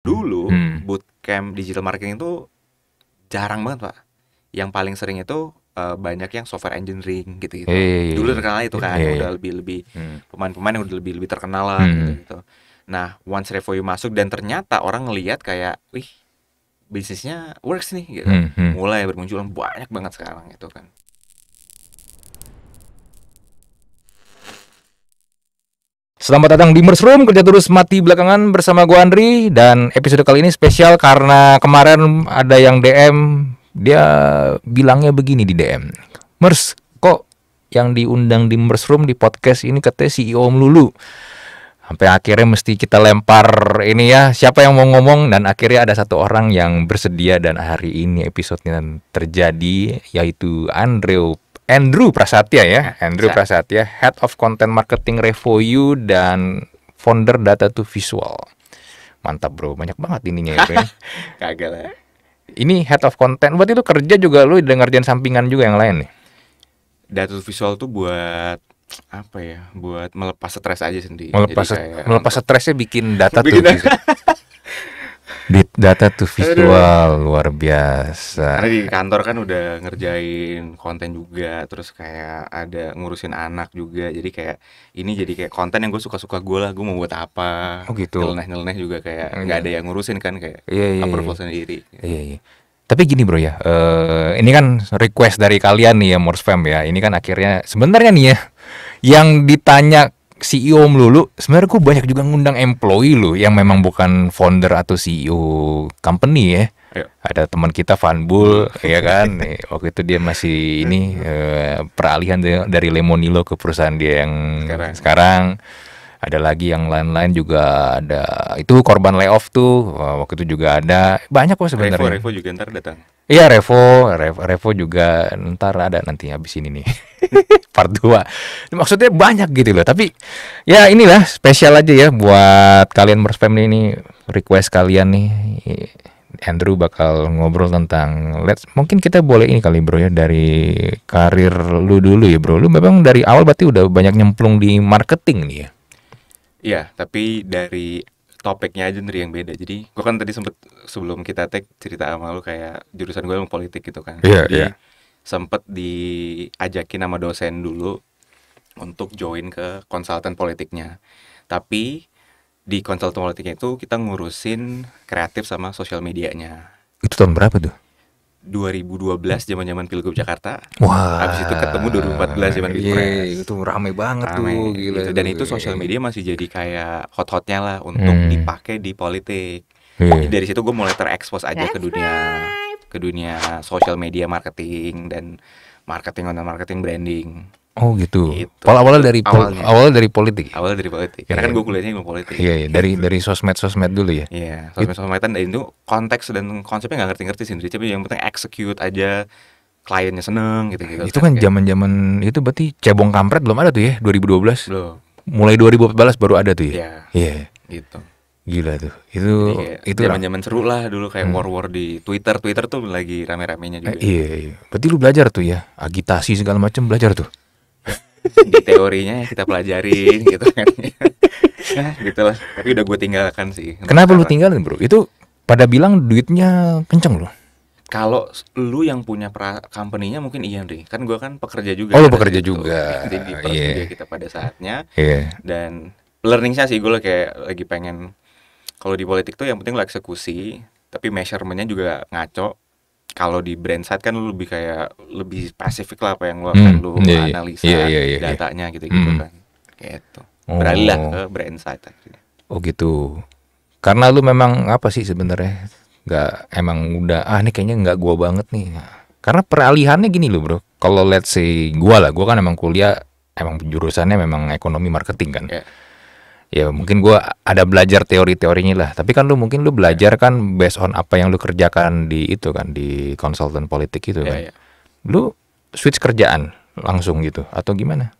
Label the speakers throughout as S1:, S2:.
S1: Dulu hmm. bootcamp digital marketing itu jarang banget, Pak. Yang paling sering itu uh, banyak yang software engineering gitu-gitu. Hey, iya, iya, iya. Dulu terkenal itu kan hey. udah lebih-lebih hmm. pemain-pemain yang udah lebih-lebih terkenal lah hmm. gitu-gitu. Nah, once review masuk dan ternyata orang ngelihat kayak, "Wih, bisnisnya works nih." gitu. Hmm. hmm. Mulai bermunculan banyak banget sekarang itu kan.
S2: Selamat datang di Mers Room, kerja terus mati belakangan bersama gue Andri Dan episode kali ini spesial karena kemarin ada yang DM Dia bilangnya begini di DM Mers, kok yang diundang di Mers Room di podcast ini katanya CEO melulu Sampai akhirnya mesti kita lempar ini ya Siapa yang mau ngomong dan akhirnya ada satu orang yang bersedia Dan hari ini episode ini terjadi yaitu Andrew Andrew Prasetya ya, ya Andrew ya. Prasetya, Head of Content Marketing Revoyu dan founder Data to Visual. Mantap bro, banyak banget ininya ya. ya. Kagak lah. Ini Head of Content, berarti itu kerja juga lu udah ngerjain sampingan juga yang lain nih. Data
S1: to Visual tuh buat apa ya buat melepas stres aja sendiri melepas Jadi melepas
S2: stresnya bikin data tuh data to visual Aduh. luar biasa. Karena di
S1: kantor kan udah ngerjain konten juga, terus kayak ada ngurusin anak juga. Jadi kayak ini jadi kayak konten yang gue suka-suka gue lah, gue mau buat apa. Oh gitu. Nyeleneh-nyeleneh juga kayak oh, nggak iya. ada yang ngurusin kan kayak yeah, yeah, approval yeah. sendiri. Iya iya.
S2: Tapi gini bro ya, uh, ini kan request dari kalian nih ya Morse Fam ya. Ini kan akhirnya sebenarnya nih ya yang ditanya CEO melulu, sebenarnya gue banyak juga ngundang employee lu yang memang bukan founder atau CEO company ya. Ayo. Iya. Ada teman kita Fanbul ya kan. Eh, waktu itu dia masih ini eh, peralihan dari Lemonilo ke perusahaan dia yang sekarang. sekarang. Ada lagi yang lain-lain juga ada. Itu korban layoff tuh. Waktu itu juga ada. Banyak kok sebenarnya. Revo, Revo juga ntar datang. Iya Revo, Revo, juga ntar ada nanti habis ini nih part 2 Maksudnya banyak gitu loh, tapi ya inilah spesial aja ya buat kalian merspam ini request kalian nih. Andrew bakal ngobrol tentang let's mungkin kita boleh ini kali bro ya dari karir lu dulu ya bro. Lu memang dari awal berarti udah banyak nyemplung di marketing nih ya.
S1: Iya, tapi dari topiknya aja nih yang beda. Jadi gue kan tadi sempet sebelum kita tag cerita sama lu kayak jurusan gue emang politik gitu kan. Iya, yeah, iya. Yeah. Sempet diajakin sama dosen dulu untuk join ke konsultan politiknya. Tapi di konsultan politiknya itu kita ngurusin kreatif sama sosial medianya.
S2: Itu tahun berapa tuh?
S1: 2012 zaman zaman pilgub Jakarta. Wah. Habis itu ketemu 2014 zaman pilpres. Iya, itu rame banget rame, tuh. Gila, gitu. Dan itu sosial media masih jadi kayak hot-hotnya lah untuk hmm. dipakai di politik. Jadi iya. Dari situ gue mulai terekspos aja That's ke dunia right. ke dunia sosial media marketing dan marketing online marketing branding. Oh gitu. gitu. Pol awalnya dari Pol, awalnya dari politik. Ya? Awalnya dari politik. Karena yeah. kan iya. gue kuliahnya ilmu politik. Iya, yeah, yeah. dari
S2: dari sosmed sosmed dulu ya. Iya, yeah, sosmed
S1: sosmedan dan itu konteks dan konsepnya nggak ngerti-ngerti sih tapi yang penting execute aja kliennya seneng gitu
S2: gitu. Itu kan iya. zaman-zaman itu berarti cebong kampret belum ada tuh ya 2012. Belum. Mulai 2014 baru ada tuh ya. Iya. Yeah. Yeah. Gitu. Gila tuh. Itu yeah. itu zaman-zaman seru lah dulu kayak hmm.
S1: war-war di Twitter. Twitter tuh lagi rame-ramenya juga. Eh, iya, iya. Berarti lu
S2: belajar tuh ya, agitasi segala macam belajar tuh
S1: di teorinya kita pelajarin gitu kan nah, ya, gitu lah tapi udah gue tinggalkan sih kenapa lu
S2: tinggalin bro itu pada bilang duitnya kenceng loh
S1: kalau lu yang punya pra company-nya mungkin iya nih kan gue kan pekerja juga oh lu kan, pekerja gitu. juga jadi pekerja yeah. kita pada saatnya yeah. dan learningnya sih gue kayak lagi pengen kalau di politik tuh yang penting lo eksekusi tapi measurementnya juga ngaco kalau di brand side kan lu lebih kayak lebih spesifik lah apa yang lu akan hmm, lu iya, iya. analisa iya, iya, iya, iya, datanya gitu-gitu hmm. kan. Gitu.
S2: Beralih oh. ke
S1: brand side akhirnya.
S2: Oh gitu. Karena lu memang apa sih sebenarnya? Gak emang udah ah ini kayaknya nggak gua banget nih. Karena peralihannya gini loh, Bro. Kalau let's say gua lah, gua kan emang kuliah emang jurusannya memang ekonomi marketing kan. Yeah ya mungkin gue ada belajar teori-teorinya lah tapi kan lu mungkin lu belajar yeah. kan based on apa yang lu kerjakan di itu kan di konsultan politik itu yeah, kan yeah. lu switch kerjaan langsung gitu atau gimana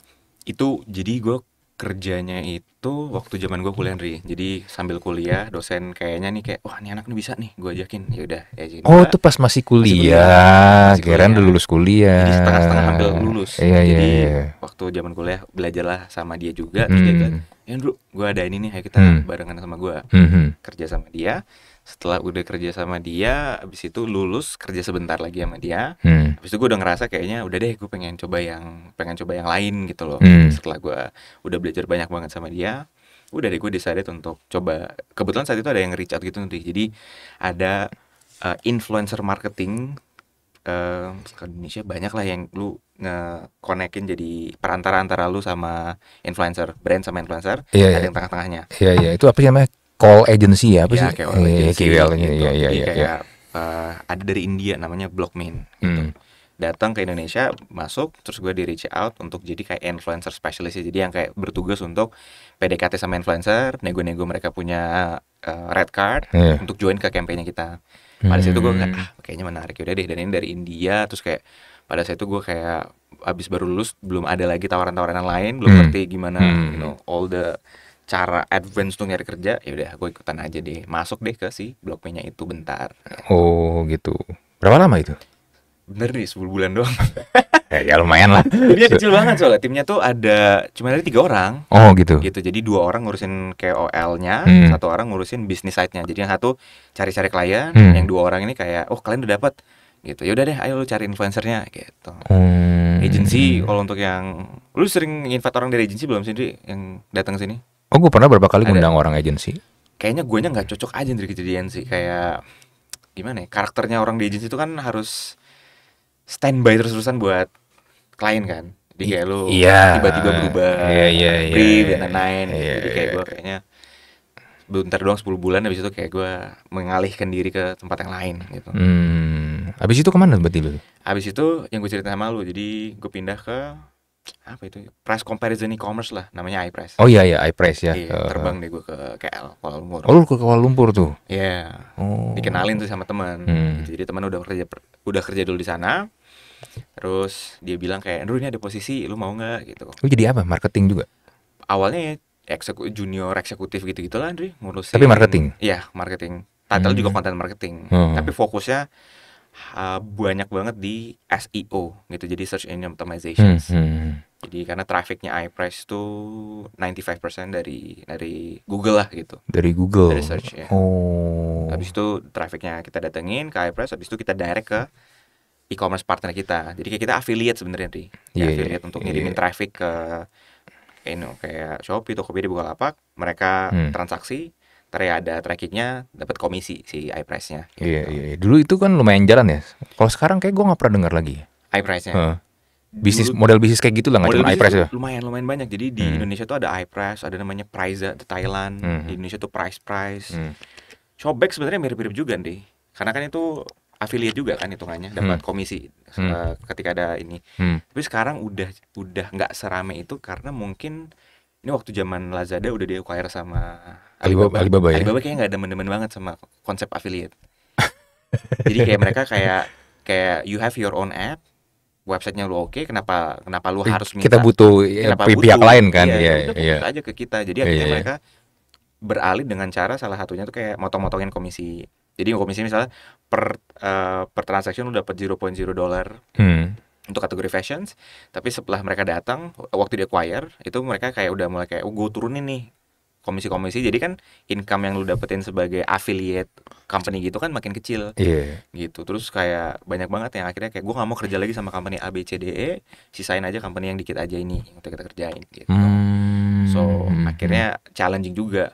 S1: itu jadi gue kerjanya itu itu waktu zaman gue kuliah nih, Jadi sambil kuliah dosen kayaknya nih kayak wah ini anak nih bisa nih gue ajakin. Ya udah ya jadi. Oh,
S2: itu pas masih kuliah. Masih Keren udah lulus kuliah. Jadi setengah-setengah hampir lulus. Iya, iya jadi iya, iya.
S1: waktu zaman kuliah belajarlah sama dia juga hmm. terus dia hmm. "Ya, Andrew, gue ada ini nih, ayo kita hmm. barengan sama gue." Hmm, hmm. Kerja sama dia setelah udah kerja sama dia abis itu lulus kerja sebentar lagi sama dia hmm. abis itu gue udah ngerasa kayaknya udah deh gue pengen coba yang pengen coba yang lain gitu loh hmm. setelah gue udah belajar banyak banget sama dia udah deh gue decided untuk coba kebetulan saat itu ada yang reach out gitu nanti jadi ada uh, influencer marketing uh, Indonesia banyak lah yang lu ngekonekin jadi perantara antara lu sama influencer brand sama influencer yeah, ada yeah. yang tengah-tengahnya iya yeah, iya yeah. itu
S2: apa sih namanya call agency ya apa ya, sih? agency, eh, agency, KOL gitu. ya, ya, ya, kayak, ya.
S1: Uh, ada dari India namanya Blockmin gitu. Hmm. Datang ke Indonesia, masuk, terus gue di reach out untuk jadi kayak influencer specialist Jadi yang kayak bertugas untuk PDKT sama influencer, nego-nego mereka punya uh, red card yeah. untuk join ke kampanye kita. Pada hmm. itu gue kayak, ah kayaknya menarik, udah deh. Dan ini dari India, terus kayak pada saat itu gue kayak abis baru lulus belum ada lagi tawaran-tawaran lain belum hmm. ngerti gimana hmm. you know all the cara advance untuk nyari kerja ya udah gue ikutan aja deh masuk deh ke si blog nya itu bentar
S2: oh gitu berapa lama itu
S1: bener nih sepuluh bulan doang ya, ya lumayan lah timnya kecil banget soalnya timnya tuh ada cuma ada tiga orang oh gitu gitu jadi dua orang ngurusin KOL nya hmm. satu orang ngurusin bisnis side nya jadi yang satu cari-cari klien hmm. yang dua orang ini kayak oh kalian udah dapat gitu Ya udah deh ayo lu cari influencernya gitu
S2: hmm.
S1: agency kalau untuk yang lu sering invite orang dari agency belum sih
S2: yang datang sini Oh, gue pernah berapa kali ada. ngundang orang agensi.
S1: Kayaknya guanya nggak cocok aja dari kejadian sih kayak gimana ya? Karakternya orang di agency itu kan harus standby terus-terusan buat klien kan. Jadi kayak lu yeah. tiba-tiba berubah, yeah, yeah, yeah, brief yeah, iya, dan iya. lain Yeah, Jadi iya, kayak gue kayaknya bentar doang 10 bulan habis itu kayak gue mengalihkan diri ke tempat yang lain gitu.
S2: Hmm. Abis itu kemana berarti lu?
S1: Abis itu yang gue ceritain sama lu. Jadi gue pindah ke apa itu price comparison e-commerce lah namanya iPrice. Oh iya iya iPrice ya. Iya, eh. terbang uh, deh gue ke KL Kuala Lumpur. Oh lu ke Kuala Lumpur tuh? Iya.
S2: Yeah. Oh. Dikenalin tuh
S1: sama teman. Hmm. Jadi teman udah kerja udah kerja dulu di sana. Terus dia bilang kayak, "Andrew ini ada posisi, lu mau nggak?" gitu. Lu
S2: jadi apa? Marketing juga?
S1: Awalnya eksekutif junior eksekutif gitu-gitu lah, ngurusin. Tapi marketing. Iya, marketing. Title hmm. juga content marketing. Hmm. Tapi fokusnya uh, banyak banget di SEO gitu jadi search engine hmm, optimization hmm, hmm. jadi karena trafficnya iPress tuh 95% dari dari Google lah gitu
S2: dari Google dari search ya oh habis
S1: itu trafficnya kita datengin ke iPress habis itu kita direct ke e-commerce partner kita jadi kayak kita affiliate sebenarnya nih yeah, iya, iya, affiliate yeah, untuk iya, ngirimin yeah. traffic ke eh, ini you know, kayak Shopee, Tokopedia, Bukalapak, mereka hmm. transaksi, triada ada trackingnya dapat komisi si iPrice-nya.
S2: Gitu. Iya, iya, dulu itu kan lumayan jalan ya. Kalau sekarang kayak gue nggak pernah dengar lagi.
S1: iPrice-nya. Huh. Bisnis dulu, model bisnis kayak gitu lah nggak cuma iPrice ya. Lumayan lumayan banyak. Jadi di hmm. Indonesia tuh ada iPrice, ada namanya Priza di Thailand. Hmm, hmm. Di Indonesia tuh Price Price. Hmm. Shopback sebenarnya mirip-mirip juga nih. Karena kan itu affiliate juga kan hitungannya hmm. dapat hmm. komisi hmm. Eh, ketika ada ini. Hmm. Tapi sekarang udah udah nggak serame itu karena mungkin ini waktu zaman Lazada udah di acquire sama Alibaba Alibaba, ya? Alibaba kayaknya nggak demen-demen banget sama konsep affiliate jadi kayak mereka kayak kayak you have your own app websitenya lu oke okay, kenapa kenapa lu eh, harus minta, kita butuh kenapa pihak butuh, lain kan iya, iya, iya. aja ke kita jadi akhirnya iya, iya, mereka beralih dengan cara salah satunya tuh kayak motong-motongin komisi jadi komisi misalnya per uh, per transaction lu dapat 0.0 dolar hmm untuk kategori fashions tapi setelah mereka datang waktu di acquire itu mereka kayak udah mulai kayak oh gue turunin nih komisi-komisi jadi kan income yang lu dapetin sebagai affiliate company gitu kan makin kecil yeah. gitu terus kayak banyak banget yang akhirnya kayak gue gak mau kerja lagi sama company A B C D E sisain aja company yang dikit aja ini yang kita kerjain
S2: gitu hmm.
S1: so hmm. akhirnya challenging juga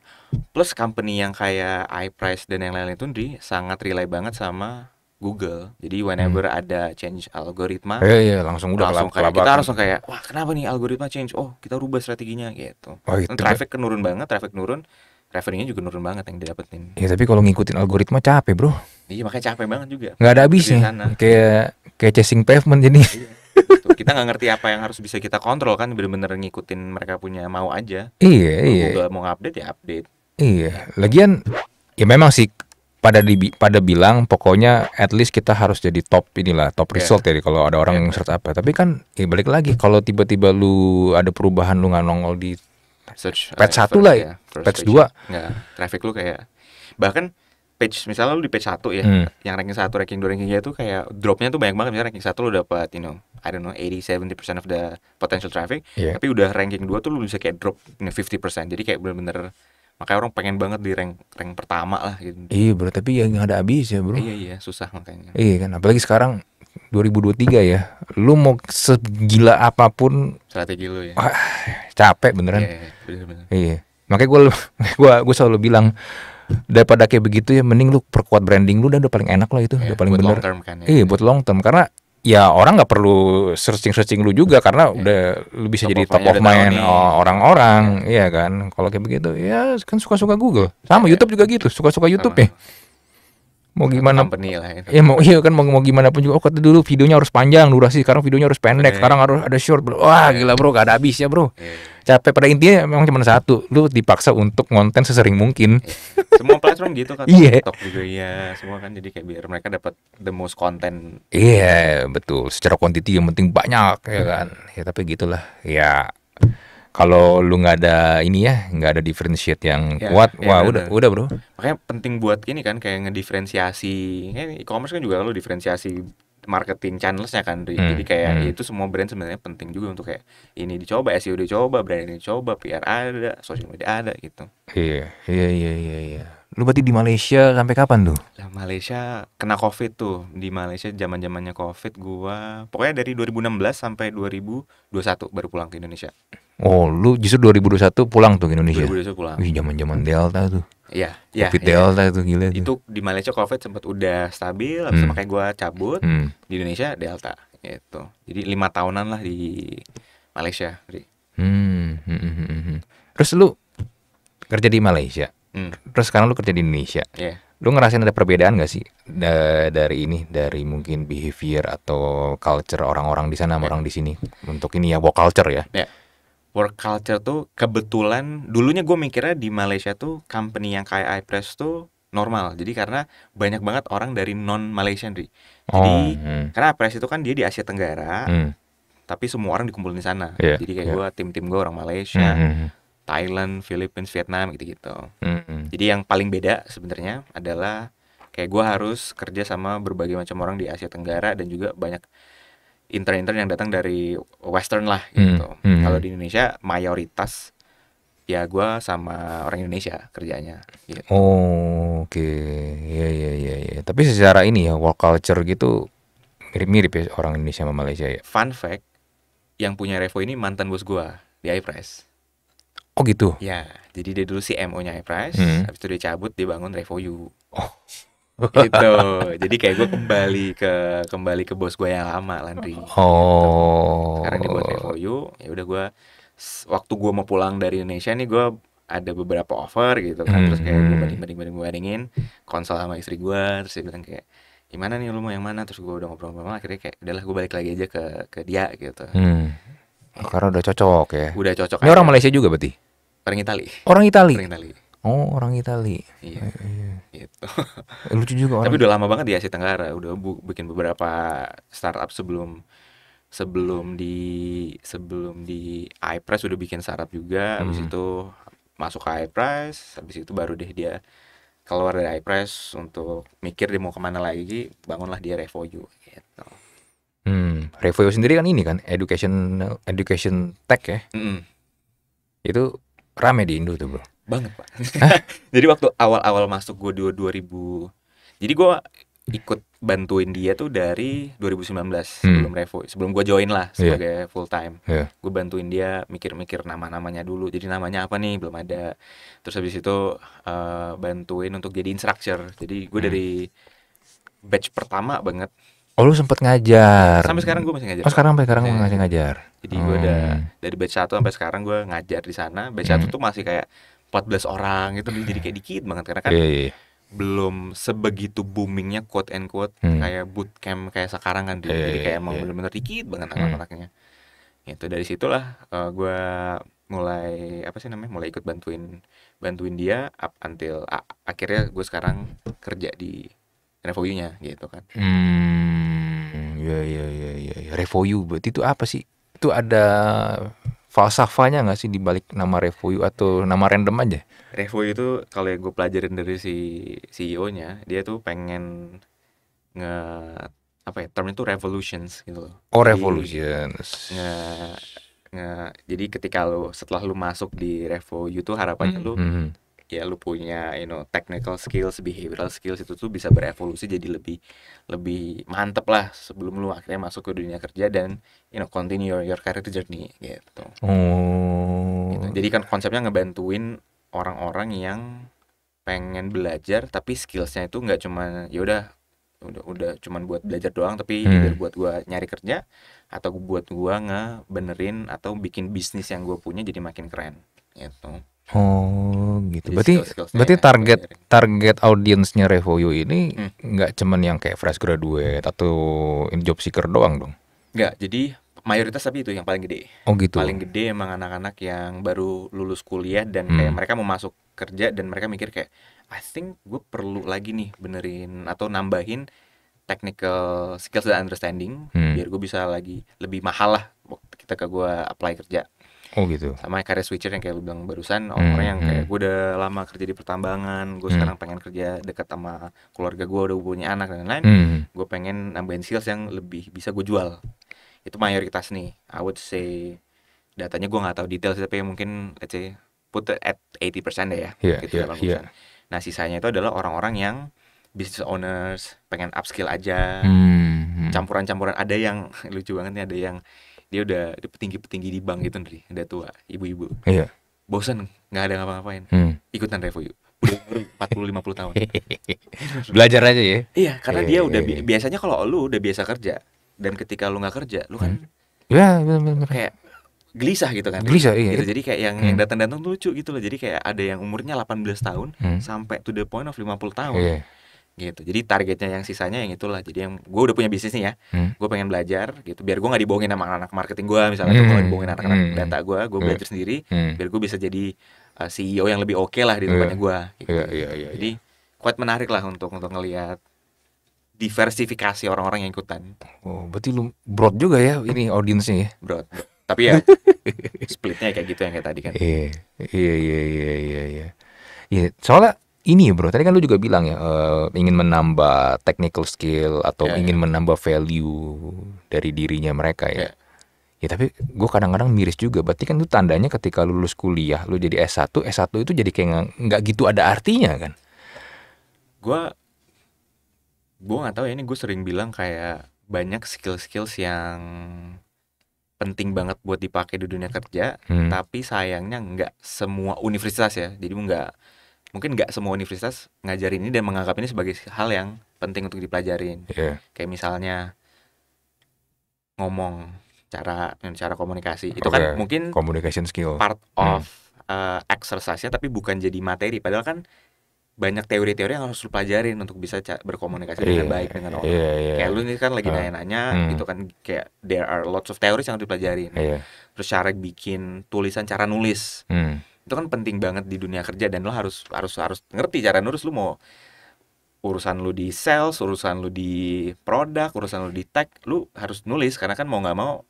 S1: plus company yang kayak iPrice dan yang lain-lain itu di sangat relay banget sama Google. Jadi hmm. whenever hmm. ada change algoritma, eh, iya, langsung udah langsung kayak, kita langsung kayak wah kenapa nih algoritma change? Oh kita rubah strateginya gitu. Oh, gitu. traffic kenurun banget, traffic nurun, revenue juga nurun banget yang didapetin.
S2: Ya tapi kalau ngikutin algoritma capek bro.
S1: Iya makanya capek banget juga. Gak ada habisnya.
S2: Kayak kayak chasing pavement jadi. Iya. Gitu.
S1: kita nggak ngerti apa yang harus bisa kita kontrol kan bener-bener ngikutin mereka punya mau aja.
S2: Iya iya. Google
S1: mau update ya update.
S2: Iya. Lagian ya memang sih pada di, pada bilang pokoknya at least kita harus jadi top inilah top iya. result yeah. ya kalau ada orang yeah. search apa tapi kan ya balik lagi hmm. kalau tiba-tiba lu ada perubahan lu nggak nongol di search eh, page satu lah ya page ya. dua
S1: ya, traffic lu kayak bahkan page misalnya lu di page satu ya hmm. yang ranking satu ranking dua ranking tiga itu kayak dropnya tuh banyak banget misalnya ranking satu lu dapat you know I don't know 80 70 percent of the potential traffic yeah. tapi udah ranking dua tuh lu bisa kayak drop you 50 percent jadi kayak bener-bener makanya orang pengen banget di rank rank pertama lah gitu.
S2: Iya bro, tapi yang ada habis ya bro. Iya iya, susah makanya. Iya kan, apalagi sekarang 2023 ya. Lu mau segila apapun strategi lu ya. Wah, capek beneran. Iya, iya, bener -bener. iya. Makanya gue gua gua selalu bilang daripada kayak begitu ya mending lu perkuat branding lu dan udah paling enak lah itu, iya, udah paling buat bener. Long term kan, ya. Iya, buat long term karena ya orang nggak perlu searching searching lu juga karena yeah. udah lu bisa top jadi top of mind orang-orang, iya. iya kan. Kalau kayak begitu ya kan suka-suka Google. Sama yeah. YouTube juga gitu, suka-suka YouTube ya. Sama. ya mau gimana penilaian gitu. ya mau iya kan mau, mau gimana pun juga oh kata dulu videonya harus panjang durasi sekarang videonya harus pendek iya. sekarang harus ada short bro wah gila bro gak ada habisnya bro iya. capek pada intinya memang cuma satu lu dipaksa untuk konten sesering mungkin iya. semua platform gitu kan iya TikTok
S1: juga iya semua kan jadi kayak biar mereka dapat the most content
S2: iya betul secara kuantiti yang penting banyak ya kan ya tapi gitulah ya kalau lu nggak ada ini ya nggak ada differentiate yang yeah, kuat yeah, wah yeah, ya udah udah bro
S1: makanya penting buat ini kan kayak ngediferensiasi ya, e-commerce kan juga lu diferensiasi marketing channelsnya kan hmm, jadi kayak hmm. itu semua brand sebenarnya penting juga untuk kayak ini dicoba SEO dicoba brand ini dicoba PR ada sosial media ada gitu
S2: iya iya iya, iya. iya. Lu berarti di Malaysia sampai kapan tuh?
S1: Nah, Malaysia kena Covid tuh. Di Malaysia zaman-zamannya Covid gua pokoknya dari 2016 sampai 2021 baru pulang ke Indonesia.
S2: Oh, lu justru 2021 pulang tuh ke Indonesia. 2021 pulang. Wih, zaman-zaman Delta tuh. Iya, iya. Covid ya. Delta tuh gila tuh. Itu
S1: di Malaysia Covid sempat udah stabil, habis hmm. makanya gua cabut. Hmm. Di Indonesia Delta gitu. Jadi lima tahunan lah di Malaysia.
S2: Hmm, hmm, hmm, hmm. Terus lu kerja di Malaysia hmm. terus sekarang lu kerja di Indonesia yeah. lu ngerasain ada perbedaan gak sih da dari ini dari mungkin behavior atau culture orang-orang di sana sama iya. orang di sini untuk ini ya work culture ya yeah. work culture tuh kebetulan
S1: dulunya gue mikirnya di Malaysia tuh company yang kayak iPress tuh normal jadi karena banyak banget orang dari non Malaysia nih.
S2: jadi oh, hmm.
S1: karena Ipress itu kan dia di Asia Tenggara hmm. tapi semua orang dikumpulin di sana yeah, jadi kayak yeah. gue tim-tim gue orang Malaysia hmm, hmm, hmm. Thailand, Philippines, Vietnam gitu-gitu. Mm-hmm. Jadi yang paling beda sebenarnya adalah kayak gue harus kerja sama berbagai macam orang di Asia Tenggara dan juga banyak intern-intern yang datang dari Western lah
S2: gitu. Mm-hmm. Kalau di
S1: Indonesia mayoritas ya gue sama orang Indonesia kerjanya.
S2: Gitu. Oh oke, okay. ya ya ya ya. Tapi secara ini ya work culture gitu mirip-mirip ya orang Indonesia sama Malaysia ya.
S1: Fun fact, yang punya Revo ini mantan bos gue di iPress. Oh gitu. Ya, jadi dia dulu si MO-nya Price, hmm. habis itu dia cabut, dia bangun Revoyu. Oh. gitu. Jadi kayak gue kembali ke kembali ke bos gue yang lama Landry.
S2: Oh. Sekarang dia buat Revoyu,
S1: ya udah gue waktu gue mau pulang dari Indonesia nih gue ada beberapa offer gitu kan hmm. terus kayak gue hmm. banding banding banding gue bandingin konsol sama istri gue terus dia bilang kayak gimana nih lu mau yang mana terus gue udah ngobrol-ngobrol akhirnya kayak udahlah gue balik lagi aja ke ke dia gitu hmm.
S2: Oh, karena udah cocok ya. Udah cocok. Ini orang Malaysia juga berarti?
S1: Orang Itali. Orang Itali. Orang Itali.
S2: Oh, orang Itali. Iya. Eh, iya. Gitu. Eh, lucu juga orang. Tapi udah
S1: lama banget di Asia Tenggara, udah bu bikin beberapa startup sebelum sebelum di sebelum di iPress udah bikin startup juga, hmm. itu masuk ke iPress, habis itu baru deh dia keluar dari iPress untuk mikir dia mau kemana lagi, bangunlah dia Revoyu gitu.
S2: Hmm, Revoyu sendiri kan ini kan education education tech ya. Mm -hmm. Itu rame di Indo tuh bro banget pak
S1: jadi waktu awal-awal masuk gue dua 2000 jadi gue ikut bantuin dia tuh dari 2019 hmm. sebelum Revo sebelum gue join lah iya. sebagai yeah. full time yeah. gue bantuin dia mikir-mikir nama-namanya dulu jadi namanya apa nih belum ada terus habis itu uh, bantuin untuk jadi instructor jadi gue hmm. dari batch pertama banget
S2: Oh lu sempet ngajar. Sampai sekarang gue masih ngajar. Oh sekarang sampai sekarang gue iya. masih ngajar. Jadi hmm. gue udah
S1: dari batch 1 sampai sekarang gue ngajar di sana. Batch hmm. 1 tuh masih kayak 14 orang gitu jadi kayak dikit banget karena kan yeah, yeah. Iya. belum sebegitu boomingnya quote and quote hmm. kayak bootcamp kayak sekarang kan yeah, jadi iya, kayak emang yeah. bener-bener dikit banget hmm. anak-anaknya. Hmm. dari situlah uh, eh, gue mulai apa sih namanya mulai ikut bantuin bantuin dia up until uh, akhirnya gue sekarang kerja
S2: di reviewnya gitu kan. Hmm, ya ya ya iya, ya. Review berarti itu apa sih? Itu ada falsafahnya nggak sih dibalik nama review atau nama random aja?
S1: Review itu kalau yang gue pelajarin dari si CEO-nya, dia tuh pengen nge apa ya term itu revolutions gitu loh. Oh revolutions. Jadi, nge, nge, jadi ketika lo setelah lu masuk di revo tuh harapannya hmm, lu hmm, hmm ya lu punya you know technical skills behavioral skills itu tuh bisa berevolusi jadi lebih lebih mantep lah sebelum lu akhirnya masuk ke dunia kerja dan you know continue your, your career journey gitu.
S2: Oh. Gitu.
S1: Jadi kan konsepnya ngebantuin orang-orang yang pengen belajar tapi skillsnya itu nggak cuma ya udah udah udah cuman buat belajar doang tapi hmm. either buat gua nyari kerja atau buat gua ngebenerin atau bikin bisnis yang gua punya jadi makin keren
S2: gitu. Oh gitu. berarti berarti target target audiensnya Revoyu ini hmm. nggak hmm. cuman yang kayak fresh graduate atau in job seeker doang dong?
S1: Nggak. Jadi mayoritas tapi itu yang paling gede. Oh gitu. Paling gede emang anak-anak yang baru lulus kuliah dan hmm. kayak mereka mau masuk kerja dan mereka mikir kayak I think gue perlu lagi nih benerin atau nambahin technical skills dan understanding hmm. biar gue bisa lagi lebih mahal lah kita ke gue apply kerja Oh gitu. Sama karir switcher yang kayak lu bilang barusan, orang, hmm, -orang yang kayak hmm. gue udah lama kerja di pertambangan, gue hmm. sekarang pengen kerja dekat sama keluarga gue, udah punya anak dan lain-lain. Hmm. Gue pengen nambahin skills yang lebih bisa gue jual. Itu mayoritas nih. I would say datanya gue nggak tahu detail sih, tapi mungkin let's say put at 80% deh ya. Yeah, gitu yeah, yeah. Iya. Kan. Nah, sisanya itu adalah orang-orang yang business owners, pengen upskill aja. Hmm, Campuran-campuran ada yang lucu banget nih, ada yang dia udah di petinggi-petinggi di bank gitu nih, udah tua, ibu-ibu. Iya. Bosan nggak ada ngapa-ngapain. Hmm. Ikutan review. Udah 40 50 tahun. Belajar aja ya. Iya, karena iya, dia iya, udah iya. biasanya kalau lu udah biasa kerja dan ketika lu nggak kerja, lu
S2: kan hmm. ya, bener -bener. kayak
S1: gelisah gitu kan. Gelisah iya. Gitu. Jadi kayak yang hmm. yang datang-datang lucu gitu loh. Jadi kayak ada yang umurnya 18 tahun hmm. sampai to the point of 50 tahun. Iya gitu jadi targetnya yang sisanya yang itulah jadi yang gue udah punya bisnis nih ya hmm. gue pengen belajar gitu biar gue nggak dibohongin sama anak marketing gue misalnya hmm. kalau dibohongin anak-anak hmm. data gue gue hmm. belajar sendiri hmm. biar gue bisa jadi uh, eh, CEO yang lebih oke okay lah di tempatnya hmm. gue gitu. yeah, yeah, yeah, jadi iya. kuat menarik lah untuk untuk ngelihat diversifikasi orang-orang yang ikutan
S2: oh berarti lu broad juga ya ini audiensnya ya broad tapi ya
S1: splitnya kayak gitu yang kayak tadi kan iya
S2: iya iya iya iya, iya. iya soalnya ini bro tadi kan lu juga bilang ya uh, ingin menambah technical skill atau yeah, ya. ingin yeah. menambah value dari dirinya mereka ya yeah. ya tapi gue kadang-kadang miris juga berarti kan itu tandanya ketika lu lulus kuliah lu jadi S1 S1 itu jadi kayak nggak gitu ada artinya kan
S1: gue gue nggak tahu ya ini gue sering bilang kayak banyak skill-skills yang penting banget buat dipakai di dunia kerja, hmm. tapi sayangnya nggak semua universitas ya, jadi nggak mungkin nggak semua universitas ngajarin ini dan menganggap ini sebagai hal yang penting untuk dipelajarin. Yeah. Kayak misalnya ngomong, cara cara komunikasi. Itu kan mungkin communication skill. Part hmm. of hmm. uh, exercise-nya tapi bukan jadi materi. Padahal kan banyak teori-teori yang harus lu pelajarin untuk bisa berkomunikasi yeah, dengan iya, baik dengan iya, orang. Yeah, yeah. Kayak lu ini kan lagi ah. nanya-nanya, uh, hmm. itu kan kayak there are lots of teori yang harus dipelajarin. Yeah. Terus cara bikin tulisan, cara nulis. Hmm itu kan penting banget di dunia kerja dan lo harus harus harus ngerti cara nurus lo mau urusan lo di sales, urusan lo di produk, urusan lo di tech, lo harus nulis karena kan mau nggak mau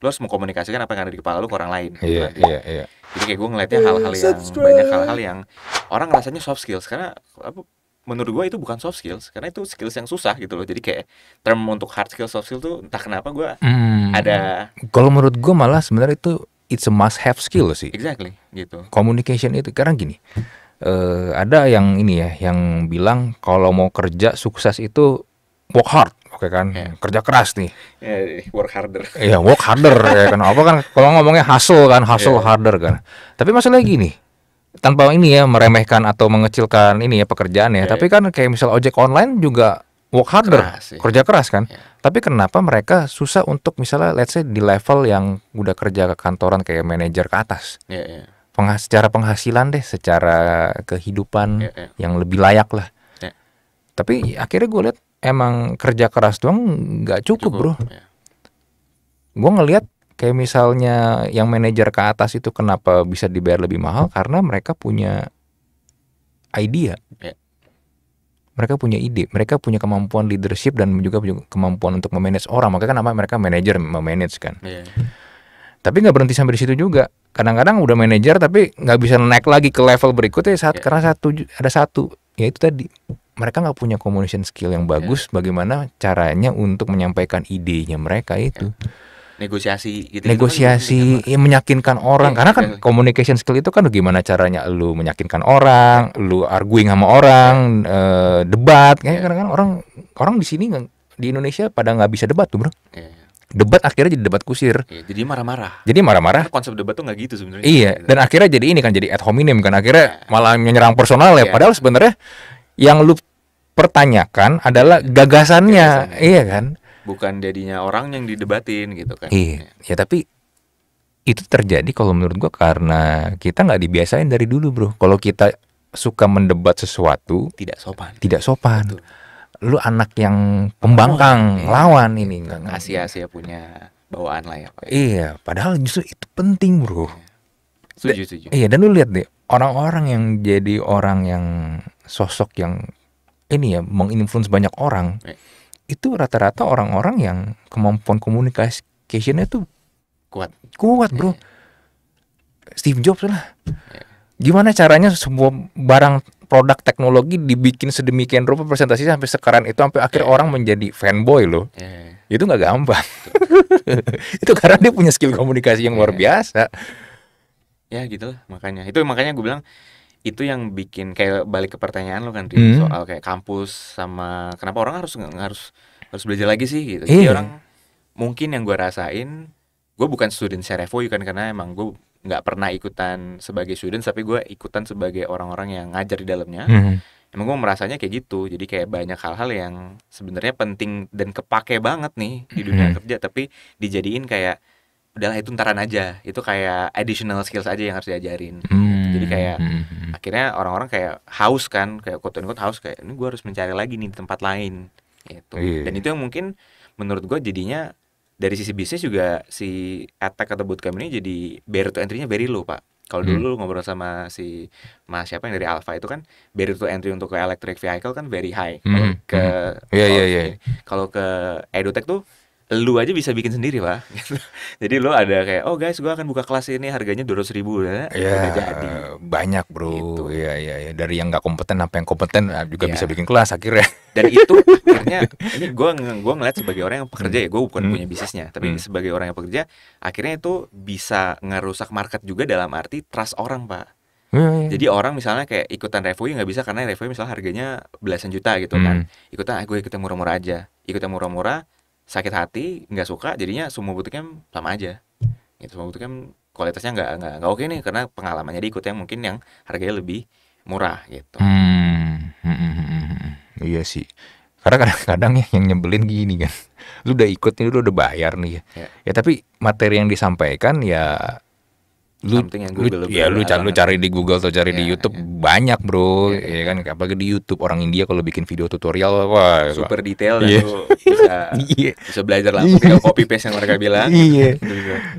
S1: lo harus mengkomunikasikan apa yang ada di kepala lo ke orang lain.
S2: Gitu iya, kan. iya, iya.
S1: Jadi kayak gue ngeliatnya hal-hal yang banyak hal-hal yang orang rasanya soft skills karena apa menurut gue itu bukan soft skills karena itu skills yang susah gitu loh jadi kayak term untuk hard skill soft skill tuh entah kenapa gue hmm, ada
S2: kalau menurut gue malah sebenarnya itu it's a must have skill sih. Exactly, gitu. Communication itu sekarang gini. Uh, ada yang ini ya yang bilang kalau mau kerja sukses itu work hard, oke okay kan? Yeah. Kerja keras nih.
S1: Yeah, work harder. Iya, yeah, work harder ya kan. Apa
S2: kan kalau ngomongnya hustle kan, hustle yeah. harder kan. Tapi masalahnya gini, tanpa ini ya meremehkan atau mengecilkan ini ya pekerjaan ya. Yeah, Tapi iya. kan kayak misal ojek online juga work harder, keras, kerja keras kan. Yeah tapi kenapa mereka susah untuk misalnya let's say di level yang udah kerja ke kantoran kayak manajer ke atas. Yeah, yeah. Penghas secara penghasilan deh, secara kehidupan yeah, yeah. yang lebih layak lah. Yeah. Tapi akhirnya gue lihat emang kerja keras doang nggak cukup, cukup, bro. Yeah. Gue ngelihat kayak misalnya yang manajer ke atas itu kenapa bisa dibayar lebih mahal karena mereka punya idea mereka punya ide, mereka punya kemampuan leadership dan juga punya kemampuan untuk memanage orang. Maka kan nama mereka manager memanage kan. Yeah. Tapi nggak berhenti sampai di situ juga. Kadang-kadang udah manager tapi nggak bisa naik lagi ke level berikutnya saat yeah. karena satu ada satu yaitu tadi mereka nggak punya communication skill yang iya. bagus. Yeah. Bagaimana caranya untuk menyampaikan idenya mereka itu. Yeah
S1: negosiasi gitu
S2: negosiasi gitu, ya, meyakinkan orang iya, karena kan iya. communication skill itu kan gimana caranya lu menyakinkan orang lu arguing sama orang uh, debat kayaknya karena iya. kan orang orang di sini di Indonesia pada nggak bisa debat tuh bro debat akhirnya jadi debat kusir. Iya, jadi marah-marah. Jadi marah-marah. Konsep debat tuh nggak gitu sebenarnya. Iya, dan akhirnya jadi ini kan jadi ad hominem kan akhirnya malah menyerang personal ya. Padahal sebenarnya yang lu pertanyakan adalah gagasannya, gagasannya. iya kan?
S1: bukan jadinya orang yang didebatin gitu kan
S2: iya ya tapi itu terjadi kalau menurut gua karena kita nggak dibiasain dari dulu bro kalau kita suka mendebat sesuatu tidak sopan tidak sopan Betul. lu anak yang pembangkang oh, iya. lawan iya, ini Asia
S1: Asia punya bawaan lah ya Pak. Ya. iya
S2: padahal justru itu penting bro iya.
S1: setuju setuju iya
S2: dan lu lihat deh orang-orang yang jadi orang yang sosok yang ini ya menginfluence banyak orang eh itu rata-rata orang-orang yang kemampuan komunikasinya itu kuat. Kuat, Bro. Yeah. Steve Jobs lah. Iya. Gimana caranya semua barang produk teknologi dibikin sedemikian rupa presentasi sampai sekarang itu sampai akhir yeah. orang menjadi fanboy loh. Yeah. Itu nggak gampang. itu karena dia punya skill komunikasi yang yeah. luar biasa. Ya
S1: gitu lah makanya. Itu makanya gue bilang itu yang bikin kayak balik ke pertanyaan lo kan hmm. soal kayak kampus sama kenapa orang harus harus harus belajar lagi sih gitu. Jadi iya. orang mungkin yang gue rasain gue bukan student servo kan karena emang gue nggak pernah ikutan sebagai student tapi gue ikutan sebagai orang-orang yang ngajar di dalamnya. Hmm. Emang gue merasanya kayak gitu. Jadi kayak banyak hal-hal yang sebenarnya penting dan kepake banget nih di dunia hmm. kerja tapi dijadiin kayak udahlah itu ntaran aja itu kayak additional skills aja yang harus diajarin hmm. jadi kayak hmm. hmm, hmm. akhirnya orang-orang kayak haus kan kayak quote unquote haus kayak ini gue harus mencari lagi nih di tempat lain gitu yeah. dan itu yang mungkin menurut gue jadinya dari sisi bisnis juga si attack atau bootcamp ini jadi barrier to entry-nya very low pak kalau hmm. dulu ngobrol sama si mas siapa yang dari Alpha itu kan barrier to entry untuk ke electric vehicle kan very high hmm. kalau ke hmm. yeah, yeah, yeah. ke edutech tuh lu aja bisa bikin sendiri pak jadi lu ada kayak oh guys gua akan buka kelas ini harganya dua ratus ribu ya ya
S2: jadi banyak bro gitu. iya. ya ya dari yang nggak kompeten apa yang kompeten ah, juga ya. bisa bikin kelas akhirnya dan itu
S1: akhirnya ini gua gua ngeliat sebagai orang yang pekerja hmm. ya gua bukan hmm. punya bisnisnya tapi hmm. sebagai orang yang pekerja akhirnya itu bisa ngerusak market juga dalam arti trust orang pak Hmm. Jadi orang misalnya kayak ikutan revoy nggak bisa karena revoy misalnya harganya belasan juta gitu hmm. kan. Ikutan ah, gue ikutan murah-murah aja. Ikutan murah-murah sakit hati nggak suka jadinya semua bootcamp sama aja gitu semua bootcamp kualitasnya nggak nggak nggak oke nih karena pengalamannya diikut yang mungkin yang harganya lebih murah gitu
S2: hmm, hmm, hmm, hmm, iya sih karena kadang-kadang ya yang nyebelin gini kan lu udah ikut nih lu udah bayar nih ya, ya, ya tapi materi yang disampaikan ya lu yang Google lu, ya lu cari lu cari di Google atau cari yeah, di ya, YouTube yeah. banyak bro yeah, yeah. ya, ya. Iya kan apalagi di YouTube orang India kalau bikin video tutorial wah super wah. detail yeah. lu bisa yeah. bisa belajar langsung yeah. Iya. copy paste yang mereka bilang iya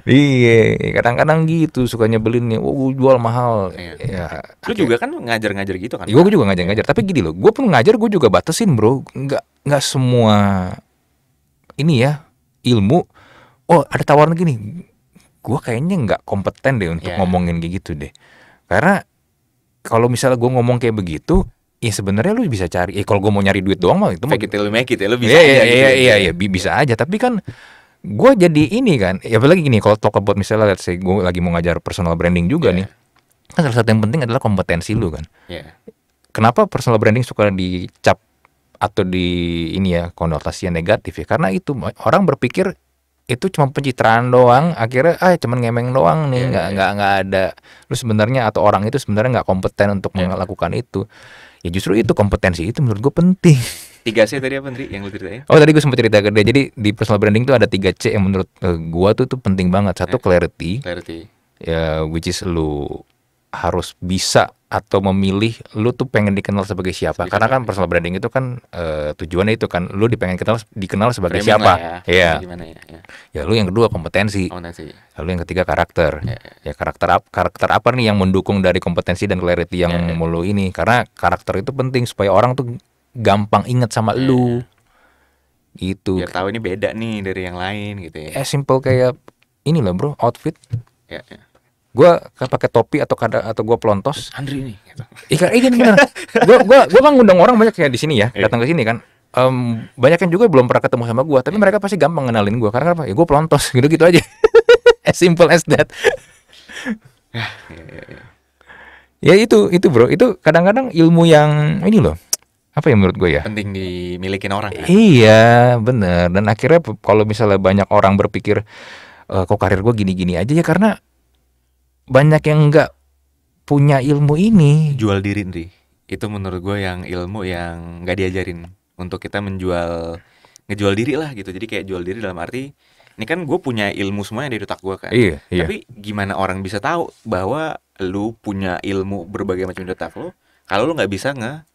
S2: iya, iya. kadang-kadang gitu suka nyebelin nih oh jual mahal yeah. ya lu okay. juga kan ngajar-ngajar gitu kan ya, gue juga ngajar-ngajar tapi gini loh gue pun ngajar gue juga batasin bro nggak nggak semua ini ya ilmu oh ada tawaran gini gue kayaknya nggak kompeten deh untuk yeah. ngomongin kayak gitu deh karena kalau misalnya gue ngomong kayak begitu ya sebenarnya lu bisa cari eh kalau gue mau nyari duit doang mah itu mah mau make it ya bisa iya iya, gitu iya, ya. iya iya, iya, iya, bisa aja tapi kan gue jadi ini kan ya apalagi gini kalau talk about misalnya lihat say gue lagi mau ngajar personal branding juga yeah. nih kan salah satu yang penting adalah kompetensi lu kan yeah. kenapa personal branding suka dicap atau di ini ya konotasinya negatif ya karena itu orang berpikir itu cuma pencitraan doang akhirnya ah cuman ngemeng doang nih iya, nggak yeah, nggak yeah. nggak ada lu sebenarnya atau orang itu sebenarnya nggak kompeten untuk yeah. melakukan itu ya justru itu kompetensi itu menurut gue penting tiga C tadi apa nih yang lu ceritain oh tadi gue sempat cerita gede jadi di personal branding tuh ada tiga C yang menurut eh, gue tuh tuh penting banget satu yeah. clarity clarity ya which is lu harus bisa atau memilih lu tuh pengen dikenal sebagai siapa? Sebagai Karena kan personal branding itu kan e, tujuannya itu kan lu dipengen kenal dikenal sebagai Framing siapa? Ya. Yeah. Gimana ya, ya. Ya lu yang kedua kompetensi. Kompetensi. Lalu yang ketiga karakter. Ya, ya. ya, ya karakter apa karakter apa nih yang mendukung dari kompetensi dan clarity yang ya, ya. mulu ini? Karena karakter itu penting supaya orang tuh gampang inget sama ya, lu. Ya. Itu. Biar tahu ini beda nih dari yang lain gitu ya. Eh simple kayak ini loh, Bro, outfit. Ya, ya gue kan pakai topi atau kada atau gue pelontos Andri ini gitu. ikan ini iya, bener gue gue gue kan ngundang orang banyak kayak di sini ya iya. datang ke sini kan um, banyak yang juga belum pernah ketemu sama gue tapi iya. mereka pasti gampang kenalin gue karena apa ya gue pelontos gitu gitu aja as simple as that ya, ya, itu itu bro itu kadang-kadang ilmu yang ini loh apa yang menurut gue ya
S1: penting dimiliki orang kan?
S2: iya bener dan akhirnya kalau misalnya banyak orang berpikir e, kok karir gue gini-gini aja ya karena banyak yang nggak punya ilmu ini
S1: jual diri nih itu menurut gue yang ilmu yang nggak diajarin untuk kita menjual ngejual diri lah gitu jadi kayak jual diri dalam arti ini kan gue punya ilmu semuanya dari otak gue kan iya, iya. tapi gimana orang bisa tahu bahwa lu punya ilmu berbagai macam dari otak lo kalau lu nggak bisa ngejualin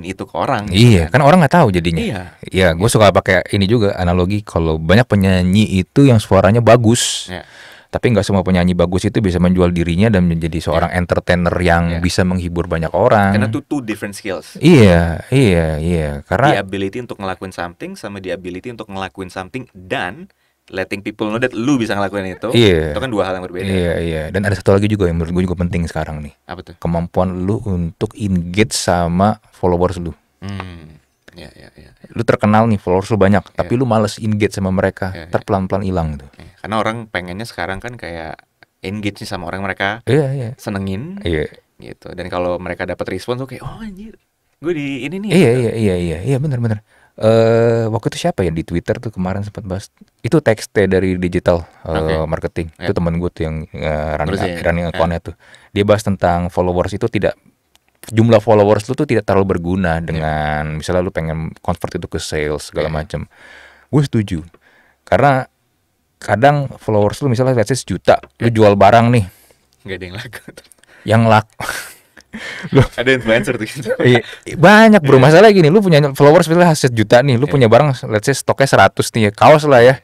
S1: jualin itu ke orang gitu iya
S2: kan, kan orang nggak tahu jadinya iya ya gue suka pakai ini juga analogi kalau banyak penyanyi itu yang suaranya bagus iya tapi nggak semua penyanyi bagus itu bisa menjual dirinya dan menjadi seorang yeah. entertainer yang yeah. bisa menghibur banyak orang. Karena itu two different skills. Iya, iya, iya. Karena the
S1: ability untuk ngelakuin something sama the ability untuk ngelakuin something dan letting people know that lu bisa ngelakuin itu. Iya. Yeah. Itu kan dua hal yang berbeda. Iya, iya. Dan ada
S2: satu lagi juga yang menurut gue juga penting sekarang nih. Apa tuh? Kemampuan lu untuk engage sama followers lu. Hmm. Yeah, yeah, yeah. Ya. Lu terkenal nih followers lu banyak, yeah. tapi lu males engage sama mereka, yeah, yeah. terpelan-pelan hilang gitu. Yeah.
S1: Karena orang pengennya sekarang kan kayak engage nih sama orang mereka yeah, yeah. senengin, yeah. gitu. Dan kalau mereka dapat respon tuh kayak oh anjir,
S2: gue di ini nih. Iya gitu. iya iya iya iya benar-benar. Uh, eh, waktu itu siapa ya di Twitter tuh kemarin sempat bahas itu text dari digital uh, eh, okay. marketing yeah. itu ya. teman gue tuh yang uh, running Terus, yeah. Ya. running accountnya tuh dia bahas tentang followers itu tidak jumlah followers lu tuh tidak terlalu berguna iya. dengan yeah. misalnya lu pengen convert itu ke sales segala yeah. macam. Gue setuju. Karena kadang followers lu misalnya let's say sejuta, yeah. lu iya. jual barang nih. Gak ada yang laku. Yang laku. lu, ada influencer tuh gitu. banyak bro. Masalah gini, lu punya followers misalnya hasil sejuta nih, lu yeah. punya barang let's say stoknya 100 nih ya, kaos lah ya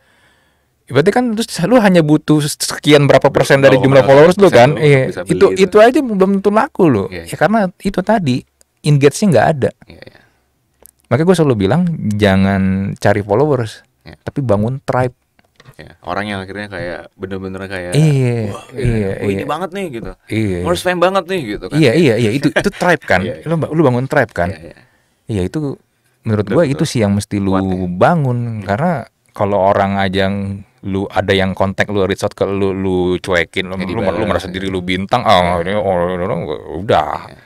S2: berarti kan terus lu hanya butuh sekian berapa persen dari jumlah followers lu kan iya itu gitu. itu aja belum tentu laku lo yeah, iya. ya karena itu tadi engage-nya nggak ada yeah, yeah. makanya gue selalu bilang jangan cari followers yeah. tapi bangun tribe
S1: yeah. orang yang akhirnya kayak bener-bener kayak iya Wah, iya, iya, ini iya. banget nih gitu iya, iya. harus fame banget nih gitu kan iya iya iya itu
S2: itu tribe kan iya, iya. lu lu bangun tribe kan iya, iya. iya itu menurut gue itu sih yang mesti lu ya. bangun karena kalau orang aja lu ada yang kontak lu out ke lu lu cuekin lu, lu, lu merasa diri lu iya. bintang ah oh, ini oh, udah iya.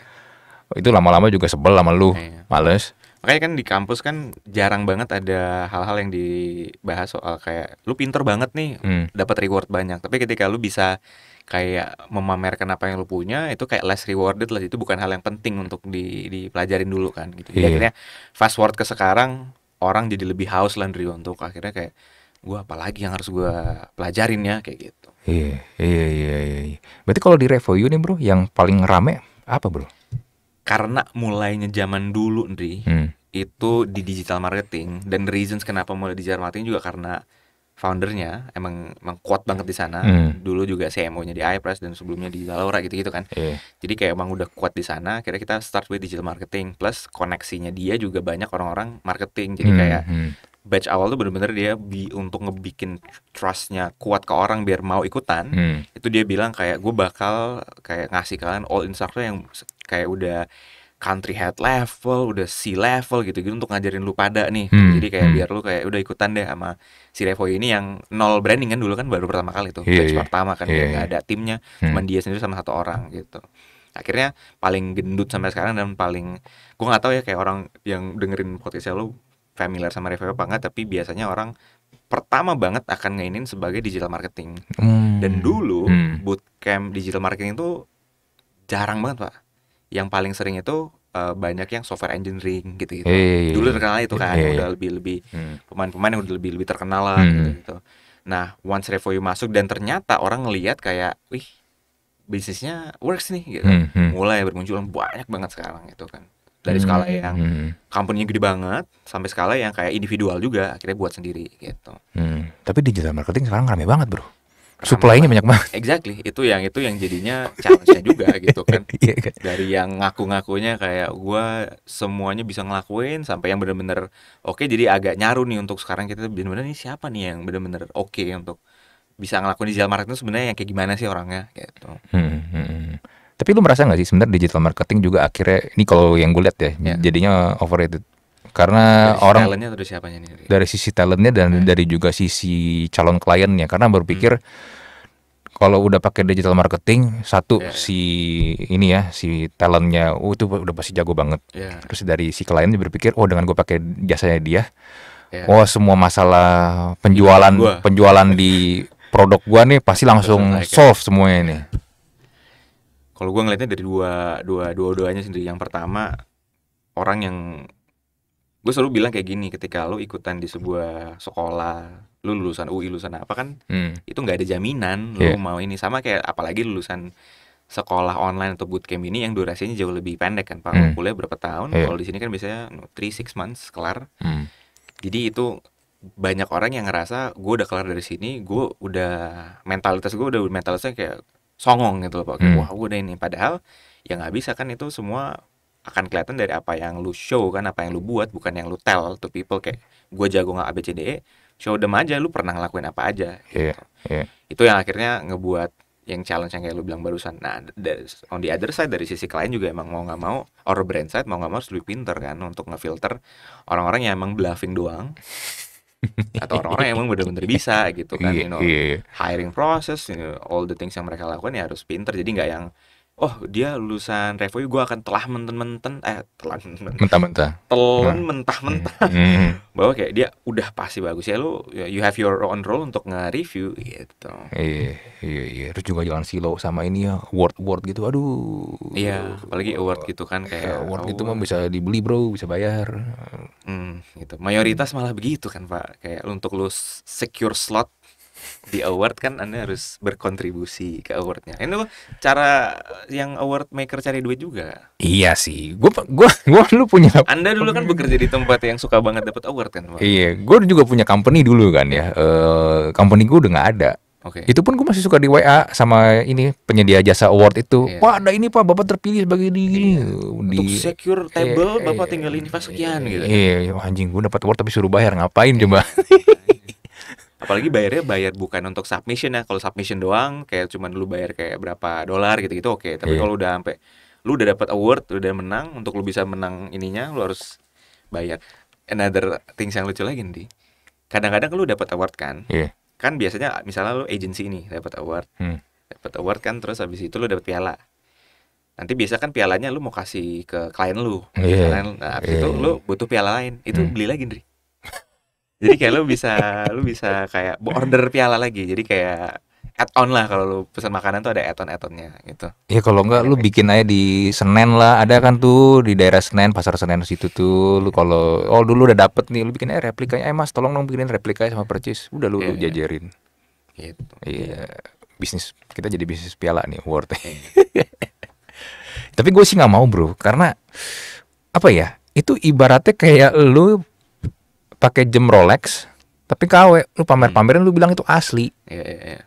S2: itu lama-lama juga sebel sama lu males
S1: makanya kan di kampus kan jarang banget ada hal-hal yang dibahas soal kayak lu pinter banget nih hmm. dapat reward banyak tapi ketika lu bisa kayak memamerkan apa yang lu punya itu kayak less rewarded lah itu bukan hal yang penting untuk di dipelajarin dulu kan gitu akhirnya fast forward ke sekarang orang jadi lebih haus lah untuk akhirnya kayak gue apalagi yang harus gue pelajarin ya kayak gitu
S2: iya iya iya, iya. iya. berarti kalau di review nih bro yang paling rame apa bro
S1: karena mulainya zaman dulu nih hmm. itu di digital marketing dan reasons kenapa mulai digital marketing juga karena foundernya emang emang kuat banget di sana. Hmm. Dulu juga CMO-nya di iPress dan sebelumnya di Zalora gitu-gitu kan. Yeah. Jadi kayak emang udah kuat di sana, kira kita start with digital marketing plus koneksinya dia juga banyak orang-orang marketing. Jadi hmm. kayak hmm batch awal tuh bener-bener dia bi untuk ngebikin trustnya kuat ke orang biar mau ikutan hmm. itu dia bilang kayak gue bakal kayak ngasih kalian all instructor yang kayak udah country head level udah C level gitu gitu untuk ngajarin lu pada nih hmm. jadi kayak hmm. biar lu kayak udah ikutan deh sama si Revo ini yang nol branding kan dulu kan baru pertama kali tuh yeah, batch yeah. pertama kan yeah, iya. nggak gak ada timnya hmm. cuma dia sendiri sama satu orang gitu akhirnya paling gendut sampai sekarang dan paling gue nggak tahu ya kayak orang yang dengerin podcast lo familiar sama revival apa enggak tapi biasanya orang pertama banget akan ngainin sebagai digital marketing hmm. dan dulu hmm. bootcamp digital marketing itu jarang banget pak yang paling sering itu uh, banyak yang software engineering gitu gitu hey, dulu terkenal itu kan iya, hey. Iya. udah lebih lebih hmm. pemain-pemain yang udah lebih lebih terkenal lah hmm. gitu, gitu nah once Revoyu masuk dan ternyata orang ngelihat kayak wih bisnisnya works nih gitu hmm. hmm. mulai bermunculan banyak banget sekarang gitu kan dari skala hmm. yang hmm. company gede banget sampai skala yang kayak individual juga akhirnya buat sendiri gitu.
S2: Hmm. Tapi digital marketing sekarang rame banget bro. supply banyak banget.
S1: Exactly, itu yang itu yang jadinya challenge-nya juga gitu kan. Iya, iya. Dari yang ngaku-ngakunya kayak gua semuanya bisa ngelakuin sampai yang benar-benar oke okay, jadi agak nyaru nih untuk sekarang kita benar-benar nih siapa nih yang benar-benar oke okay untuk bisa ngelakuin digital marketing sebenarnya yang kayak gimana sih orangnya gitu.
S2: Hmm, hmm. hmm. Tapi lu merasa gak sih sebenarnya digital marketing juga akhirnya ini kalau yang gue lihat ya, ya jadinya overrated karena dari orang dari
S1: siapanya nih?
S2: Dari sisi talentnya dan hmm. dari juga sisi calon kliennya karena berpikir hmm. kalau udah pakai digital marketing satu yeah. si ini ya si talentnya oh, itu udah pasti jago banget. Yeah. Terus dari si kliennya berpikir oh dengan gue pakai jasanya dia yeah. oh semua masalah penjualan penjualan di produk gue nih pasti langsung ya. solve semuanya nih
S1: kalau gue ngelihatnya dari dua dua dua duanya sendiri yang pertama orang yang gue selalu bilang kayak gini ketika lo ikutan di sebuah sekolah lo lulusan UI lulusan apa kan hmm. itu nggak ada jaminan lo yeah. mau ini sama kayak apalagi lulusan sekolah online atau bootcamp ini yang durasinya jauh lebih pendek kan pak hmm. kuliah berapa tahun yeah. kalau di sini kan biasanya three six months kelar hmm. jadi itu banyak orang yang ngerasa gue udah kelar dari sini gue udah mentalitas gue udah mentalitasnya kayak songong gitu loh pak hmm. wah udah ini padahal ya nggak bisa kan itu semua akan kelihatan dari apa yang lu show kan apa yang lu buat bukan yang lu tell to people kayak gue jago nggak abcde show dem aja lu pernah ngelakuin apa aja gitu. yeah, yeah. itu yang akhirnya ngebuat yang challenge yang kayak lu bilang barusan nah on the other side dari sisi klien juga emang mau nggak mau or brand side mau nggak mau harus lebih pinter kan untuk ngefilter orang-orang yang emang bluffing doang atau orang-orang emang bener-bener bisa gitu kan iya, you know iya, iya. hiring process you know, all the things yang mereka lakukan ya harus pinter jadi nggak yang oh dia lulusan Revo gue akan telah menten-menten eh telan mentah-mentah telan mentah-mentah hmm. hmm, hmm. bahwa kayak dia udah pasti bagus ya lu ya, you have your own role untuk nge-review gitu
S2: iya iya iya terus juga jangan silo sama ini ya award award gitu aduh
S1: iya apalagi award gitu kan iya, kayak award oh, gitu mah
S2: bisa dibeli bro bisa bayar hmm, gitu mayoritas
S1: malah begitu kan pak kayak untuk lu secure slot di award kan anda harus berkontribusi ke awardnya ini cara eh, yang award maker cari duit juga
S2: iya sih gue gua gua lu punya
S1: anda dulu kan bekerja di tempat yang suka banget dapat award kan
S2: Pak? iya gue juga punya company dulu kan ya uh, company gue udah nggak ada Okay. Itu pun gue masih suka di WA sama ini penyedia jasa award itu. Yeah. Iya. Pak ada ini pak bapak terpilih sebagai di iya. Di, Untuk
S1: secure table yeah, iya, bapak yeah, tinggal ini pas sekian yeah, gitu. Iya
S2: yeah, anjing gue dapat award tapi suruh bayar ngapain yeah. coba? apalagi
S1: bayarnya bayar bukan untuk submission ya kalau submission doang kayak cuman lu bayar kayak berapa dolar gitu gitu oke okay. tapi yeah. kalau udah sampai lu udah dapat award lu udah menang untuk lu bisa menang ininya lu harus bayar another things yang lucu lagi nih kadang-kadang lu dapat award kan yeah. kan biasanya misalnya lu agency ini dapat award hmm. dapat award kan terus habis itu lu dapat piala nanti biasa kan pialanya lu mau kasih ke klien lu yeah. klien nah yeah. itu iya, iya, lu iya. butuh piala lain itu hmm. beli lagi nih jadi kayak lu bisa lu bisa kayak order piala lagi jadi kayak add on lah kalau lu pesan makanan tuh ada add on add onnya gitu
S2: ya kalau enggak lu bikin aja di Senen lah ada kan tuh di daerah Senen pasar Senen situ tuh lu kalau oh dulu udah dapet nih lu bikin aja replikanya eh mas tolong dong bikinin replikanya sama percis udah lu, yeah, lu iya. jajarin gitu iya yeah. bisnis kita jadi bisnis piala nih worth. tapi gue sih nggak mau bro karena apa ya itu ibaratnya kayak lu pakai jam Rolex tapi KW lu pamer-pamerin hmm. lu bilang itu asli iya, iya, iya.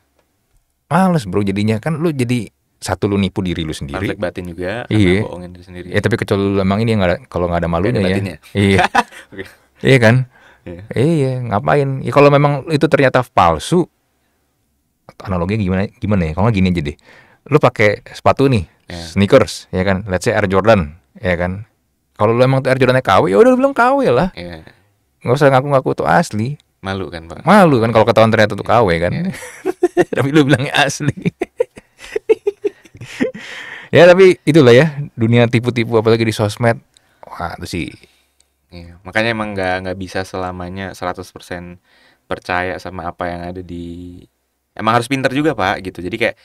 S2: males bro jadinya kan lu jadi satu lu nipu diri lu sendiri konflik batin juga iya bohongin diri sendiri ya tapi kecuali lu emang ini ada kalau nggak ada malunya ya iya okay. iya kan Iya. iya ngapain ya kalau memang itu ternyata palsu analoginya gimana gimana ya kalau gini aja deh lu pakai sepatu nih yeah. sneakers ya kan let's say Air Jordan ya kan kalau lu emang tuh Air Jordannya KW ya udah lu bilang KW lah yeah nggak usah ngaku-ngaku tuh asli malu kan pak malu kan kalau ketahuan ternyata tuh KW kan yeah. tapi lu bilangnya asli ya tapi itulah ya dunia tipu-tipu apalagi di sosmed wah itu sih yeah.
S1: makanya emang nggak nggak bisa selamanya 100% percaya sama apa yang ada di emang harus pinter juga pak gitu jadi kayak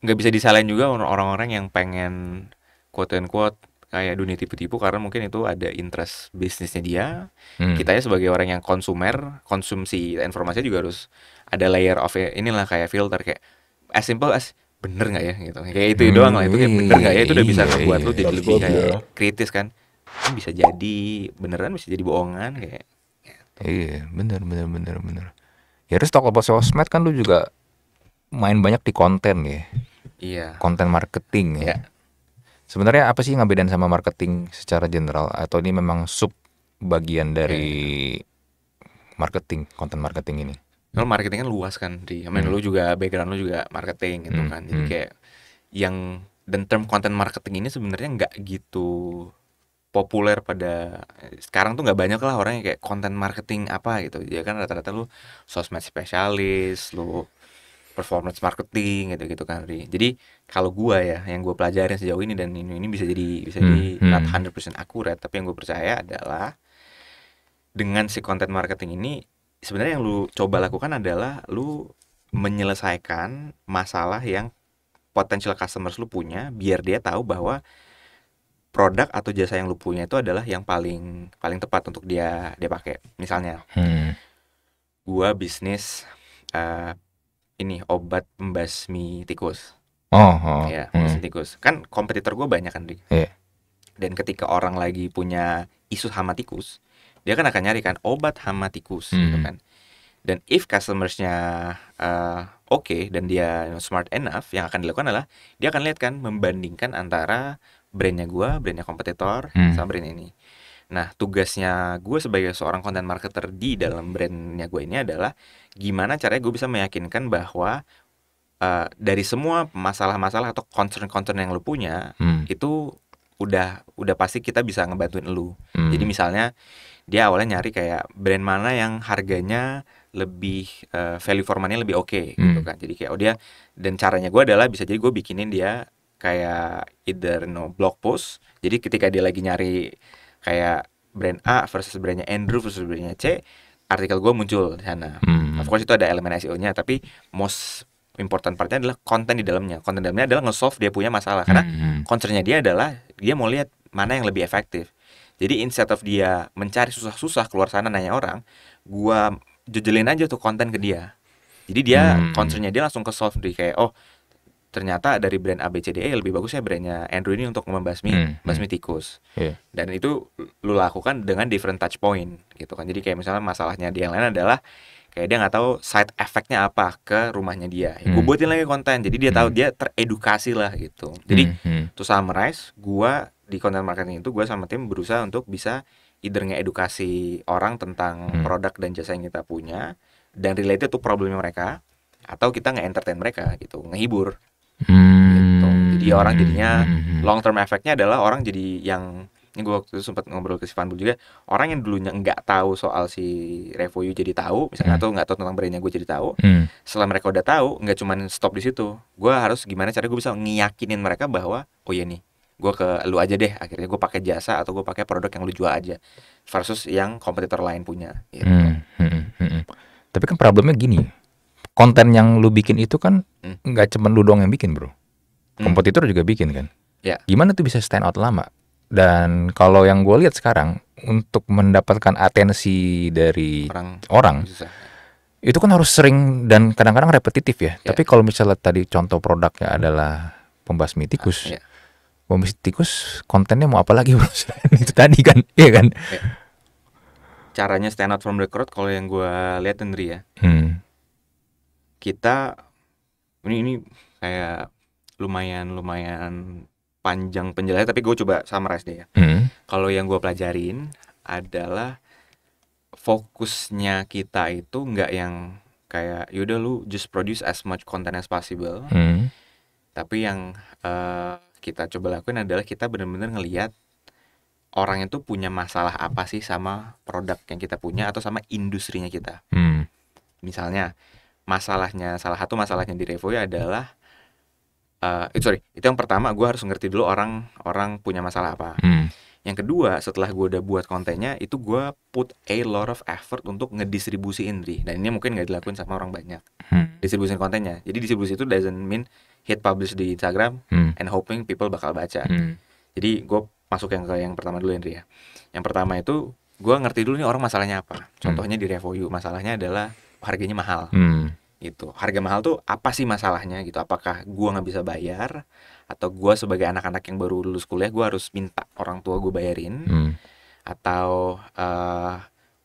S1: nggak bisa disalahin juga orang-orang yang pengen quote and quote kayak dunia tipu-tipu karena mungkin itu ada interest bisnisnya dia. Hmm. Kita ya sebagai orang yang konsumer, konsumsi informasi juga harus ada layer of inilah kayak filter kayak as simple as bener nggak ya gitu. Kayak itu hmm, doang lah itu kayak iya, bener nggak ya itu udah bisa iya, ngebuat iya. lu jadi lebih kayak ya. kritis kan. kan. Bisa jadi beneran bisa jadi bohongan kayak.
S2: Gitu. Iya, bener bener bener bener. Ya terus toko sosmed kan lu juga main banyak di konten ya. Iya. Konten marketing ya. ya Sebenarnya apa sih yang ngebedain sama marketing secara general atau ini memang sub bagian iya, dari iya, iya. marketing, konten marketing ini?
S1: Kalau marketing kan luas kan, di, I mean, hmm. lu juga background lu juga marketing gitu hmm. kan, jadi hmm. kayak yang dan term konten marketing ini sebenarnya nggak gitu populer pada sekarang tuh nggak banyak lah orang yang kayak konten marketing apa gitu ya kan rata-rata lu sosmed spesialis lu performance marketing gitu gitu kan jadi kalau gua ya yang gua pelajarin sejauh ini dan ini ini bisa jadi bisa hmm, jadi hmm. not 100% akurat tapi yang gua percaya adalah dengan si content marketing ini sebenarnya yang lu coba lakukan adalah lu menyelesaikan masalah yang potensial customers lu punya biar dia tahu bahwa produk atau jasa yang lu punya itu adalah yang paling paling tepat untuk dia dia pakai misalnya hmm. gua bisnis uh, ini obat pembasmi tikus. Oh, oh. ya pembasmi tikus. Kan kompetitor gue banyak kan, Dik. Yeah. Dan ketika orang lagi punya isu hama tikus, dia kan akan nyari kan obat hama tikus, gitu hmm. gitu kan. Dan if customersnya uh, eh, oke okay, dan dia smart enough, yang akan dilakukan adalah dia akan lihat kan membandingkan antara brandnya gue, brandnya kompetitor, hmm. sama brand ini Nah, tugasnya gue sebagai seorang content marketer di dalam brandnya gue ini adalah gimana caranya gue bisa meyakinkan bahwa uh, dari semua masalah-masalah atau concern-concern yang lu punya hmm. itu udah udah pasti kita bisa ngebantuin lu. Hmm. Jadi misalnya dia awalnya nyari kayak brand mana yang harganya lebih uh, value for money lebih oke okay, gitu hmm. gitu kan. Jadi kayak oh dia dan caranya gue adalah bisa jadi gue bikinin dia kayak either no blog post. Jadi ketika dia lagi nyari kayak brand A versus brandnya Andrew versus brandnya C artikel gue muncul di sana hmm. of course itu ada elemen SEO-nya tapi most important partnya adalah konten di dalamnya konten di dalamnya adalah nge-solve dia punya masalah karena hmm. concernnya dia adalah dia mau lihat mana yang lebih efektif jadi instead of dia mencari susah-susah keluar sana nanya orang gue jejelin aja tuh konten ke dia jadi dia hmm. concernnya dia langsung ke solve di kayak oh ternyata dari brand ABCDE lebih bagus ya brandnya Andrew ini untuk membasmi hmm. hmm. basmi tikus yeah. dan itu lu lakukan dengan different touch point gitu kan jadi kayak misalnya masalahnya dia yang lain adalah kayak dia nggak tahu side effectnya apa ke rumahnya dia ya, gue hmm. buatin lagi konten jadi dia tahu hmm. dia teredukasi lah gitu jadi hmm. hmm. to summarize gue di konten marketing itu gue sama tim berusaha untuk bisa either ngeedukasi orang tentang hmm. produk dan jasa yang kita punya dan related to problemnya mereka atau kita nge-entertain mereka gitu, ngehibur. Gitu. Hmm. Gitu. Jadi orang jadinya hmm, hmm, hmm. long term efeknya adalah orang jadi yang ini gue waktu itu sempat ngobrol ke si Fanbul juga orang yang dulunya nggak tahu soal si Revoyu jadi tahu misalnya hmm. atau nggak tahu tentang brandnya gue jadi tahu hmm. setelah mereka udah tahu nggak cuma stop di situ gue harus gimana cara gue bisa ngiyakinin mereka bahwa oh iya nih gue ke lu aja deh akhirnya gue pakai jasa atau gue pakai produk yang lu jual aja versus yang kompetitor lain
S2: punya gitu. hmm. Hmm. Hmm. tapi kan problemnya gini konten yang lu bikin itu kan hmm. nggak hmm. cuman lu doang yang bikin bro
S1: hmm. kompetitor juga bikin kan yeah.
S2: gimana tuh bisa stand out lama dan kalau yang gue lihat sekarang untuk mendapatkan atensi dari orang, orang itu kan harus sering dan kadang-kadang repetitif ya yeah. tapi kalau misalnya tadi contoh produknya hmm. adalah pembasmi tikus ah, ya. pembasmi tikus kontennya mau apa lagi bro itu tadi kan iya kan ya.
S1: caranya stand out from the crowd kalau yang gue lihat sendiri ya hmm kita ini ini kayak lumayan lumayan panjang penjelasan tapi gue coba summarize deh ya. Hmm. Kalau yang gue pelajarin adalah fokusnya kita itu nggak yang kayak yaudah lu just produce as much content as possible. Hmm. Tapi yang uh, kita coba lakuin adalah kita benar-benar ngelihat orang itu punya masalah apa sih sama produk yang kita punya atau sama industrinya kita. Hmm. Misalnya masalahnya salah satu masalahnya di Revo adalah uh, eh, itu sorry itu yang pertama gue harus ngerti dulu orang orang punya masalah apa hmm. yang kedua setelah gue udah buat kontennya itu gue put a lot of effort untuk ngedistribusi Indri dan ini mungkin nggak dilakuin sama orang banyak hmm. distribusi kontennya jadi distribusi itu doesn't mean hit publish di Instagram hmm. and hoping people bakal baca hmm. jadi gue masuk yang ke yang pertama dulu Indri ya yang pertama itu gue ngerti dulu nih orang masalahnya apa hmm. contohnya hmm. di Revo masalahnya adalah harganya mahal. Hmm. Gitu. Harga mahal tuh apa sih masalahnya gitu? Apakah gua nggak bisa bayar atau gua sebagai anak-anak yang baru lulus kuliah gua harus minta orang tua gua bayarin? Hmm. Atau orang eh,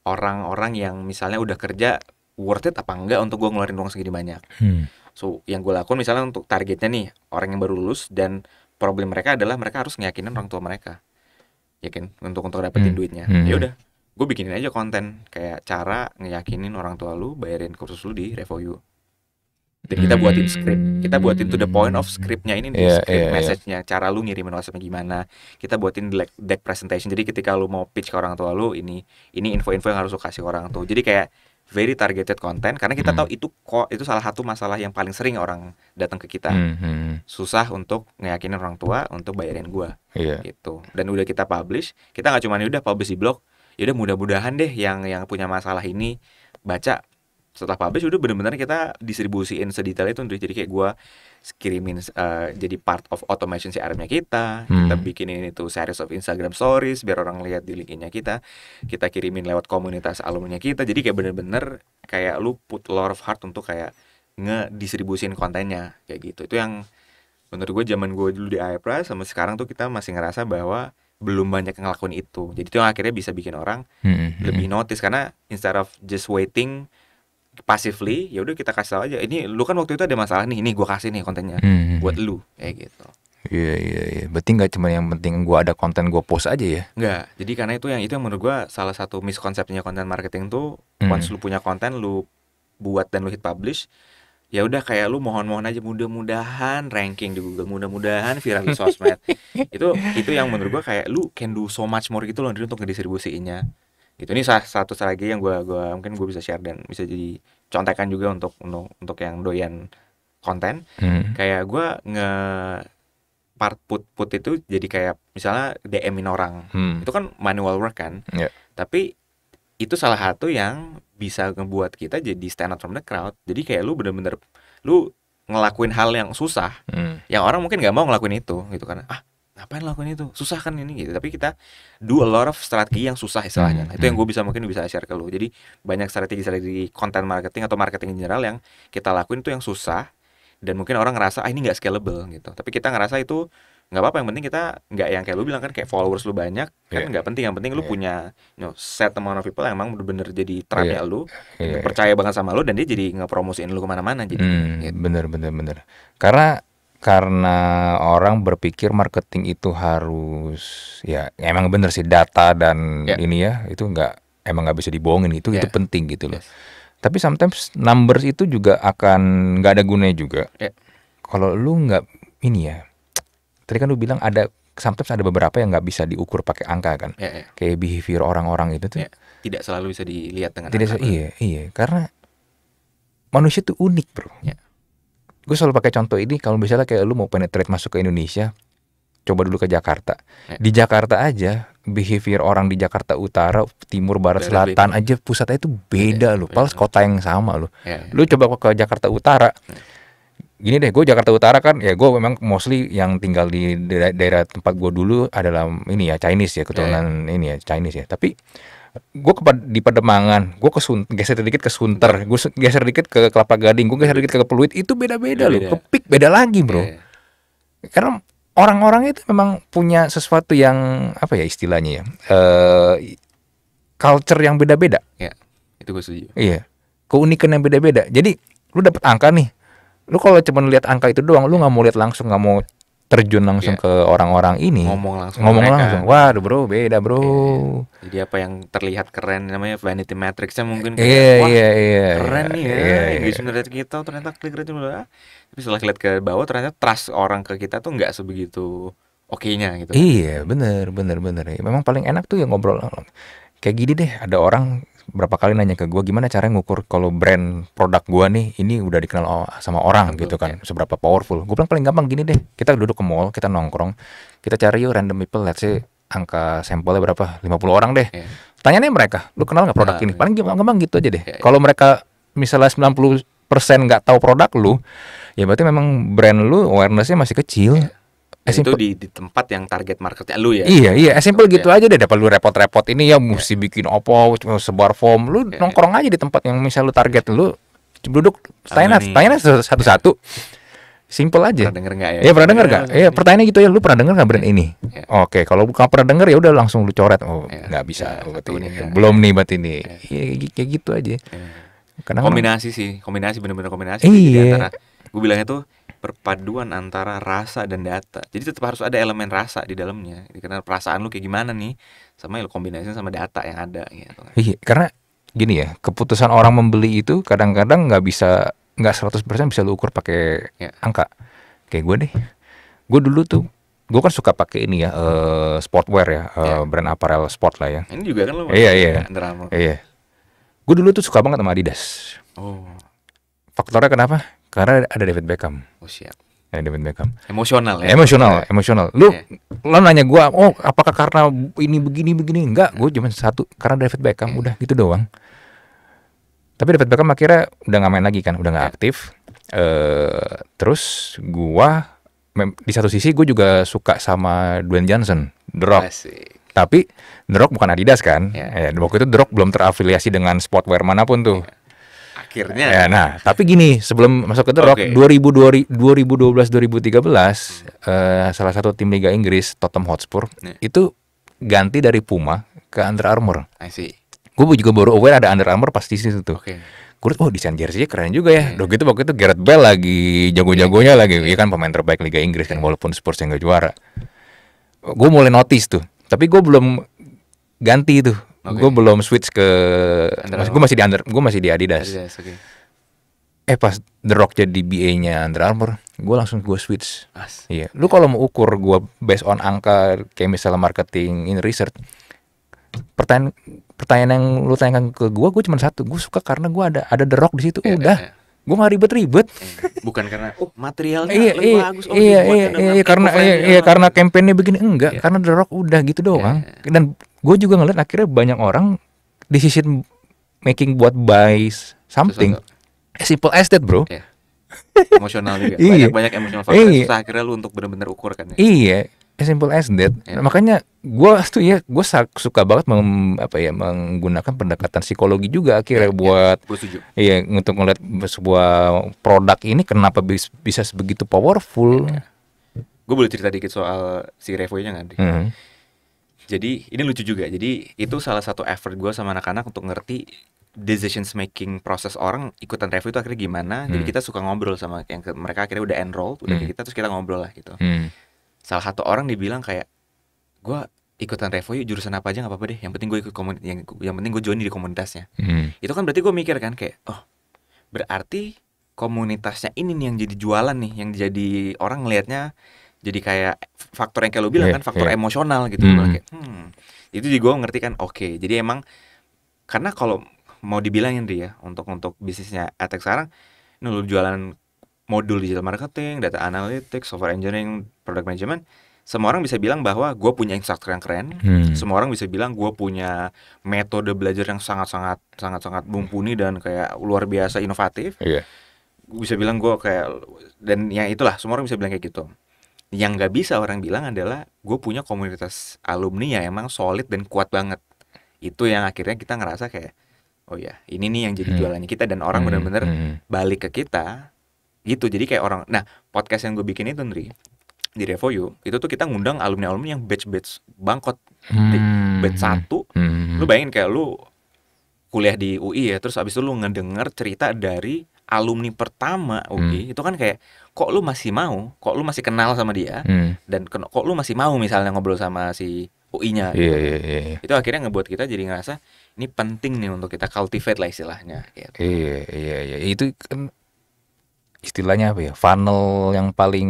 S1: orang-orang yang misalnya udah kerja worth it apa enggak untuk gua ngeluarin uang segini banyak? Hmm. So, yang gua lakukan misalnya untuk targetnya nih orang yang baru lulus dan problem mereka adalah mereka harus ngeyakinin orang tua mereka, yakin Untuk untuk dapetin hmm. duitnya. Hmm. Ya udah, gue bikinin aja konten kayak cara ngeyakinin orang tua lu bayarin kursus lu di Revoyu jadi kita hmm. buatin script kita buatin to the point of scriptnya ini nih yeah, script yeah, iya. message-nya yeah. cara lu ngirimin whatsappnya gimana kita buatin deck, deck presentation jadi ketika lu mau pitch ke orang tua lu ini ini info-info yang harus lu kasih ke orang tua jadi kayak very targeted content karena kita mm. tahu itu kok itu salah satu masalah yang paling sering orang datang ke kita -hmm. hmm. susah untuk ngeyakinin orang tua untuk bayarin gua yeah. gitu dan udah kita publish kita nggak cuma udah publish di blog Yaudah mudah-mudahan deh yang yang punya masalah ini baca setelah publish udah bener-bener kita distribusiin sedetail itu untuk jadi kayak gua kirimin uh, jadi part of automation CRM-nya kita hmm. kita bikinin itu series of Instagram stories biar orang lihat di linknya kita kita kirimin lewat komunitas alumni kita jadi kayak bener-bener kayak lu put lot of heart untuk kayak nge ngedistribusin kontennya kayak gitu itu yang menurut gue zaman gue dulu di Aepra sama sekarang tuh kita masih ngerasa bahwa belum banyak yang ngelakuin itu jadi itu yang akhirnya bisa bikin orang hmm, lebih notice karena instead of just waiting passively ya udah kita kasih tau aja ini lu kan waktu itu ada masalah nih ini gua kasih nih kontennya hmm. buat lu kayak gitu
S2: Iya iya iya. Berarti nggak cuma yang penting gue ada konten gue post aja ya?
S1: Nggak. Jadi karena itu yang itu yang menurut gue salah satu miskonsepnya konten marketing tuh, hmm. once lu punya konten lu buat dan lu hit publish, ya udah kayak lu mohon-mohon aja mudah-mudahan ranking di Google mudah-mudahan viral di sosmed itu itu yang menurut gua kayak lu can do so much more gitu loh untuk ngedistribusiinnya gitu ini salah satu lagi yang gua gua mungkin gua bisa share dan bisa jadi contekan juga untuk untuk untuk yang doyan konten hmm. kayak gua nge part put put itu jadi kayak misalnya dmin orang hmm. itu kan manual work kan yeah. tapi itu salah satu yang bisa ngebuat kita jadi stand out from the crowd. Jadi kayak lu bener-bener lu ngelakuin hal yang susah, hmm. yang orang mungkin nggak mau ngelakuin itu gitu karena Ah, ngapain lakuin itu? Susah kan ini gitu. Tapi kita do a lot of strategi yang susah istilahnya. Hmm. Itu yang hmm. gue bisa mungkin bisa share ke lu. Jadi banyak strategi-strategi content marketing atau marketing in general yang kita lakuin tuh yang susah dan mungkin orang ngerasa ah ini nggak scalable gitu. Tapi kita ngerasa itu nggak apa-apa yang penting kita nggak yang kayak lu bilang kan kayak followers lu banyak kan iya. nggak penting yang penting lu iya. punya you know, set amount of people yang emang bener-bener jadi terapnya yeah. lu yeah. Iya. percaya banget sama lu dan dia jadi ngepromosiin lu kemana-mana jadi hmm, gitu.
S2: bener bener bener karena karena orang berpikir marketing itu harus ya emang bener sih data dan yeah. ini ya itu nggak emang nggak bisa dibohongin itu yeah. itu penting gitu loh yes. tapi sometimes numbers itu juga akan nggak ada gunanya juga yeah. kalau lu nggak ini ya Tadi kan lu bilang ada sometimes ada beberapa yang nggak bisa diukur pakai angka kan. Ya, ya. Kayak behavior orang-orang itu tuh. Ya,
S1: tidak selalu bisa dilihat
S2: dengan tidak angka. Iya, iya, karena manusia tuh unik, Bro. Ya. Gue selalu pakai contoh ini kalau misalnya kayak lu mau penetrate masuk ke Indonesia, coba dulu ke Jakarta. Ya. Di Jakarta aja behavior orang di Jakarta Utara, Timur, Barat, Beda, Selatan aja pusatnya itu beda ya, loh. Pals ya. kota yang sama loh. Ya, ya. Lu coba ke Jakarta Utara. Ya gini deh gue Jakarta Utara kan ya gue memang mostly yang tinggal di daerah, daerah tempat gue dulu adalah ini ya Chinese ya keturunan yeah. Iya. ini ya Chinese ya tapi gue ke di Pademangan gue ke Sun, geser sedikit ke Sunter gue geser dikit ke Kelapa Gading gue geser dikit ke Peluit itu beda beda loh ya. ke beda lagi bro yeah. Iya. karena orang-orang itu memang punya sesuatu yang apa ya istilahnya ya uh, culture yang beda beda ya yeah. itu gue setuju iya keunikan yang beda beda jadi lu dapat angka nih lu kalau cuma lihat angka itu doang lu nggak mau lihat langsung nggak mau terjun langsung yeah. ke orang-orang ini ngomong langsung ngomong mereka. langsung waduh bro beda bro yeah.
S1: jadi apa yang terlihat keren namanya vanity matrixnya mungkin kayak yeah, wah yeah, yeah, iya, keren yeah, nih iya, ya yeah, engagement yeah. kita ternyata klik rate bla tapi setelah lihat ke bawah ternyata trust orang ke kita tuh nggak sebegitu oke-nya gitu iya
S2: bener bener bener memang paling enak tuh yang ngobrol kayak gini deh ada orang berapa kali nanya ke gue gimana cara ngukur kalau brand produk gue nih ini udah dikenal sama orang Betul, gitu kan yeah. seberapa powerful gue bilang paling gampang gini deh kita duduk ke mall kita nongkrong kita cari yuk random people let's say angka sampelnya berapa 50 orang deh yeah. nih mereka lu kenal nggak produk nah, ini iya. paling gampang gampang gitu aja deh yeah, yeah. kalau mereka misalnya 90 persen nggak tahu produk lu ya berarti memang brand lu awarenessnya masih kecil yeah. Eh, simple. Itu
S1: di, di tempat yang target marketnya lu ya. Iya iya,
S2: eh, simple okay. gitu aja deh. Dapat lu repot-repot ini ya mesti yeah. bikin opo, sebar form. Lu yeah. nongkrong aja di tempat yang misal lu target lu duduk tanya tanya satu-satu. Simple aja. Pernah denger gak ya? Iya pernah denger nggak? Iya pertanyaan gitu ya. Lu pernah denger nggak brand iya. ini? Yeah. Oke, kalau bukan pernah denger ya udah langsung lu coret. Oh iya. nggak bisa. Iya, oh, berarti ini. Ya. Belum nih buat ini. Iya kayak gitu aja. Karena kombinasi
S1: sih, kombinasi bener-bener kombinasi. Iya. Gue bilangnya tuh perpaduan antara rasa dan data. Jadi tetap harus ada elemen rasa di dalamnya. Karena perasaan lu kayak gimana nih sama ya lu kombinasinya sama data yang ada gitu.
S2: Kan. Iya, karena gini ya, keputusan orang membeli itu kadang-kadang nggak bisa nggak 100% bisa lu ukur pakai ya. angka. Kayak gue deh. Gue dulu tuh gue kan suka pakai ini ya uh, sportwear ya, uh, eh, yeah. brand apparel sport lah ya. Ini juga kan lo. Iya iya. Iya. Gue dulu tuh suka banget sama Adidas. Oh. Faktornya kenapa? Karena ada David Beckham. Oh siap. Ada David Beckham. Emosional ya. Emosional, ya. emosional. Lu ya. lo nanya gua, "Oh, apakah karena ini begini begini?" Enggak, gua cuma satu karena David Beckham ya. udah gitu doang. Tapi David Beckham akhirnya udah nggak main lagi kan, udah nggak ya. aktif. Eh terus gua di satu sisi gue juga suka sama Dwayne Johnson, The Rock. Tapi The Rock bukan Adidas kan? Yeah. Ya, iya, waktu itu The Rock belum terafiliasi dengan sportwear manapun tuh. Iya akhirnya. Ya, nah, tapi gini, sebelum masuk ke The Rock, okay. 2012 2013 uh, salah satu tim Liga Inggris, Tottenham Hotspur, yeah. itu ganti dari Puma ke Under Armour. I see. Gue juga baru aware ada Under Armour pasti di situ tuh. Okay. Gue oh desain jersey keren juga ya. Yeah. gitu waktu itu Gareth Bale lagi jago-jagonya iya. lagi. Iya kan pemain terbaik Liga Inggris kan walaupun Spurs yang gak juara. Gue mulai notice tuh. Tapi gue belum ganti tuh Okay. Gue belum switch ke Under oh. gue masih di Under, gue masih di Adidas. Adidas okay. Eh pas The Rock jadi BA-nya Under Armour, gue langsung gue switch. As. Iya. Lu kalau mau ukur gue based on angka kayak misalnya marketing in research, pertanyaan pertanyaan yang lu tanyakan ke gue, gue cuma satu, gue suka karena gue ada ada The Rock di situ, yeah, udah. Yeah, yeah gue mah ribet-ribet hmm, bukan
S1: karena oh, materialnya iya, lebih iya, bagus oh, iya, iya, iya, iya karena iya,
S2: gitu. iya karena kampanye begini enggak iya. karena The Rock udah gitu iya. doang iya. dan gue juga ngeliat akhirnya banyak orang decision making buat buy something Sesuatu. Eh, simple as that bro iya. emosional juga iya. banyak banyak emosional faktor. iya. akhirnya lu untuk benar-benar ukur kan ya? iya as eh, simple as that. Yeah. Iya. Makanya gue tuh ya gue suka banget mem, apa ya menggunakan pendekatan psikologi juga akhirnya yeah, iya. buat iya untuk ngeliat sebuah produk ini kenapa bis, bisa sebegitu powerful. Yeah,
S1: Gue boleh cerita dikit soal si Revo-nya nggak? Mm -hmm. Jadi ini lucu juga. Jadi itu salah satu effort gue sama anak-anak untuk ngerti decision making proses orang ikutan review itu akhirnya gimana. Hmm. Jadi mm. kita suka ngobrol sama yang mereka akhirnya udah enroll, udah hmm. kita gitu, terus kita ngobrol lah gitu. Hmm salah satu orang dibilang kayak gue ikutan revo yuk jurusan apa aja nggak apa-apa deh yang penting gue ikut komunitas yang, yang penting gue join di komunitasnya hmm. itu kan berarti gue mikir kan kayak oh berarti komunitasnya ini nih yang jadi jualan nih yang jadi orang ngelihatnya jadi kayak faktor yang kayak lo bilang yeah, kan faktor yeah. emosional gitu hmm. kayak hmm. itu juga gue ngerti kan oke okay. jadi emang karena kalau mau dibilangin dia ya, untuk untuk bisnisnya etek sekarang nulur jualan modul digital marketing, data analytics, software engineering, product management, semua orang bisa bilang bahwa gue punya instructor yang keren, hmm. semua orang bisa bilang gue punya metode belajar yang sangat-sangat sangat-sangat mumpuni dan kayak luar biasa inovatif. Yeah. Gue bisa bilang gue kayak dan ya itulah semua orang bisa bilang kayak gitu. Yang nggak bisa orang bilang adalah gue punya komunitas alumni yang emang solid dan kuat banget. Itu yang akhirnya kita ngerasa kayak oh ya ini nih yang jadi hmm. jualannya kita dan orang hmm. benar-benar hmm. balik ke kita gitu jadi kayak orang nah podcast yang gue bikin itu Nri di Revoyu itu tuh kita ngundang alumni alumni yang batch batch bangkot hmm. batch satu hmm. lu bayangin kayak lu kuliah di UI ya terus abis itu lu ngedenger cerita dari alumni pertama UI hmm. itu kan kayak kok lu masih mau kok lu masih kenal sama dia hmm. dan kok lu masih mau misalnya ngobrol sama si
S2: UI-nya gitu. Iya, yeah, yeah, yeah,
S1: itu akhirnya ngebuat kita jadi ngerasa ini penting nih untuk kita cultivate lah istilahnya gitu.
S2: iya iya iya itu kan istilahnya apa ya funnel yang paling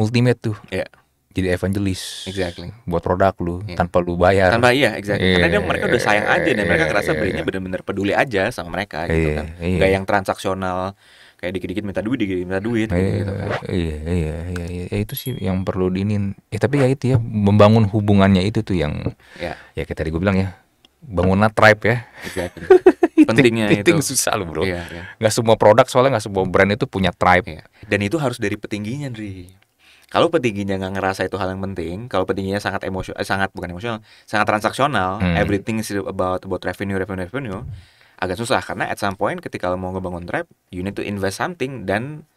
S2: ultimate tuh yeah. jadi evangelis exactly buat produk lu yeah. tanpa lu bayar tanpa iya exactly yeah, karena dia iya, mereka iya, udah sayang iya, aja dan mereka ngerasa yeah, belinya
S1: bener-bener peduli aja sama mereka yeah, gitu kan yeah. gak yang transaksional kayak dikit-dikit minta duit dikit-dikit minta duit gitu. iya,
S2: gitu iya iya iya ya, itu sih yang perlu dinin eh tapi ya itu ya membangun hubungannya itu tuh yang ya, ya kayak tadi gue bilang ya bangunlah tribe ya exactly. pentingnya itu. susah loh bro. Iya, iya. Gak semua produk soalnya gak semua brand itu punya tribe. Iya. Dan
S1: itu harus dari petingginya, Dri. Kalau petingginya nggak ngerasa itu hal yang penting, kalau petingginya sangat emosional, eh, sangat bukan emosional, sangat transaksional, hmm. everything is about about revenue, revenue, revenue, agak susah karena at some point ketika lo mau ngebangun tribe, you need to invest something dan